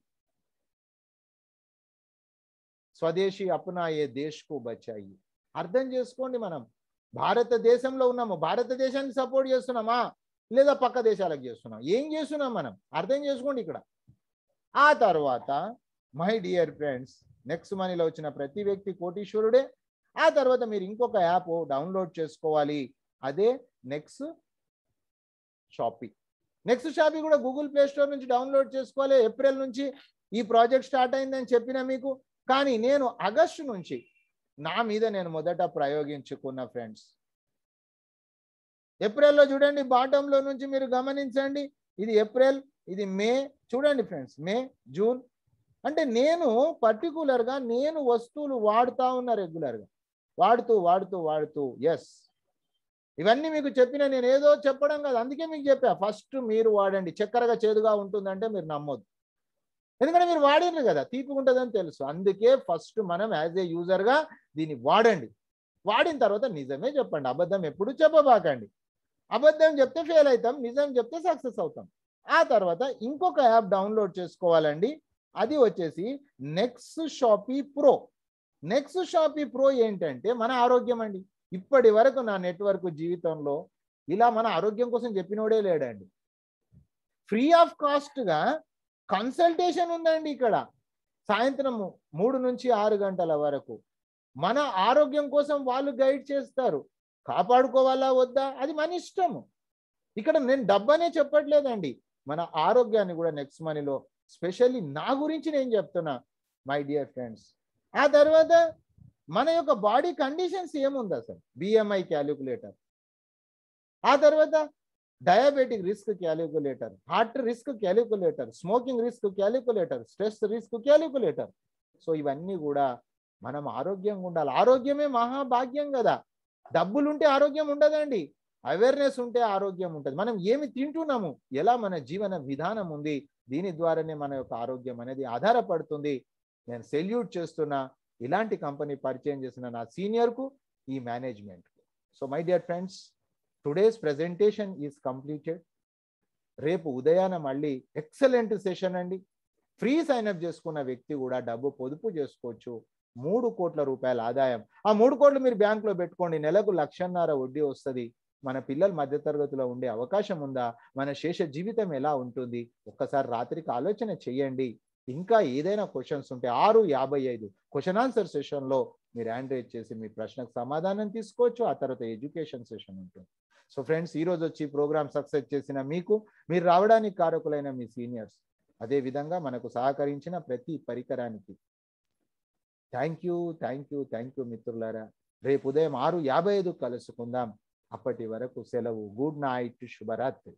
స్వదేశీ అప్నాయే దేశ్కు బచాయి అర్థం చేసుకోండి మనం భారతదేశంలో ఉన్నాము భారతదేశాన్ని సపోర్ట్ చేస్తున్నామా లేదా పక్క దేశాలకు చేస్తున్నాం ఏం చేస్తున్నాం మనం అర్థం చేసుకోండి ఇక్కడ ఆ తర్వాత మై డియర్ ఫ్రెండ్స్ నెక్స్ట్ మనీలో వచ్చిన ప్రతి వ్యక్తి కోటీశ్వరుడే ఆ తర్వాత మీరు ఇంకొక యాప్ డౌన్లోడ్ చేసుకోవాలి అదే నెక్స్ట్ షాపింగ్ నెక్స్ట్ షాపింగ్ కూడా గూగుల్ ప్లే స్టోర్ నుంచి డౌన్లోడ్ చేసుకోవాలి ఏప్రిల్ నుంచి ఈ ప్రాజెక్ట్ స్టార్ట్ అయిందని చెప్పిన మీకు కానీ నేను ఆగస్టు నుంచి నా మీద నేను మొదట ప్రయోగించుకున్న ఫ్రెండ్స్ ఏప్రిల్లో చూడండి బాటంలో నుంచి మీరు గమనించండి ఇది ఏప్రిల్ ఇది మే చూడండి ఫ్రెండ్స్ మే జూన్ అంటే నేను పర్టికులర్గా నేను వస్తువులు వాడుతూ ఉన్నా రెగ్యులర్గా వాడుతూ వాడుతూ వాడుతూ ఎస్ ఇవన్నీ మీకు చెప్పిన నేను ఏదో చెప్పడం కాదు అందుకే మీకు చెప్పా ఫస్ట్ మీరు వాడండి చక్కెరగా చేదుగా ఉంటుందంటే మీరు నమ్మొద్దు ఎందుకంటే మీరు వాడినారు కదా తీపి ఉంటుందని తెలుసు అందుకే ఫస్ట్ మనం యాజ్ ఏ యూజర్గా దీన్ని వాడండి వాడిన తర్వాత నిజమే చెప్పండి అబద్ధం ఎప్పుడు చెప్పబాకండి అబద్ధం చెప్తే ఫెయిల్ అవుతాం నిజం చెప్తే సక్సెస్ అవుతాం ఆ తర్వాత ఇంకొక యాప్ డౌన్లోడ్ చేసుకోవాలండి అది వచ్చేసి next shoppy pro next shoppy pro ఏంటంటే మన ఆరోగ్యం అండి ఇప్పటి వరకు నా నెట్వర్క్ జీవితంలో ఇలా మన ఆరోగ్యం కోసం చెప్పినోడే లేడండి ఫ్రీ ఆఫ్ కాస్ట్గా కన్సల్టేషన్ ఉందండి ఇక్కడ సాయంత్రం మూడు నుంచి ఆరు గంటల వరకు మన ఆరోగ్యం కోసం వాళ్ళు గైడ్ చేస్తారు కాపాడుకోవాలా వద్దా అది మన ఇష్టము ఇక్కడ నేను డబ్బనే చెప్పట్లేదండి మన ఆరోగ్యాన్ని కూడా నెక్స్ట్ మనీలో స్పెషల్లీ నా గురించి నేను చెప్తున్నా మై డియర్ ఫ్రెండ్స్ ఆ తర్వాత మన యొక్క బాడీ కండిషన్స్ ఏముంది అసలు బిఎంఐ క్యాలిక్యులేటర్ ఆ తర్వాత diabetic risk calculator heart risk calculator smoking risk calculator stress risk calculator so ఇవన్నీ కూడా మనం ఆరోగ్యంగా ఉండాలి ఆరోగ్యమే మహాభాగ్యం కదా డబ్బులు ఉంటే ఆరోగ్యం ఉండదండి అవేర్నెస్ ఉంటే ఆరోగ్యం ఉంటుంది మనం ఏమి తింటున్నాము ఎలా మన జీవన విధానం ఉంది దీని ద్వారానే మన యొక్క ఆరోగ్యం అనేది ఆధారపడుతుంది నేను సెల్యూట్ చేస్తున్న ఇలాంటి కంపెనీ పరిచయం చేసిన నా సీనియర్కు ఈ మేనేజ్మెంట్కు so my dear friends today's presentation is completed రేపు ఉదయాన మళ్ళీ ఎక్సలెంట్ సెషన్ అండి ఫ్రీ అప్ చేసుకున్న వ్యక్తి కూడా డబ్బు పొదుపు చేసుకోవచ్చు మూడు కోట్ల రూపాయల ఆదాయం ఆ మూడు కోట్లు మీరు బ్యాంకులో పెట్టుకోండి నెలకు లక్షన్నర వడ్డీ వస్తుంది మన పిల్లలు మధ్యతరగతిలో ఉండే అవకాశం ఉందా మన శేష జీవితం ఎలా ఉంటుంది ఒక్కసారి రాత్రికి ఆలోచన చేయండి ఇంకా ఏదైనా క్వశ్చన్స్ ఉంటే ఆరు యాభై ఐదు క్వశ్చన్ ఆన్సర్ సెషన్లో మీరు యాండ్రేజ్ చేసి మీ ప్రశ్నకు సమాధానం తీసుకోవచ్చు ఆ తర్వాత ఎడ్యుకేషన్ సెషన్ ఉంటుంది సో ఫ్రెండ్స్ ఈరోజు వచ్చి ప్రోగ్రామ్ సక్సెస్ చేసిన మీకు మీరు రావడానికి కారకులైన మీ సీనియర్స్ అదేవిధంగా మనకు సహకరించిన ప్రతి పరికరానికి thank you thank you thank you మిత్రులారా రేపు ఉదయం ఆరు యాభై ఐదు కలుసుకుందాం అప్పటి వరకు సెలవు గుడ్ నైట్ శుభరాత్రి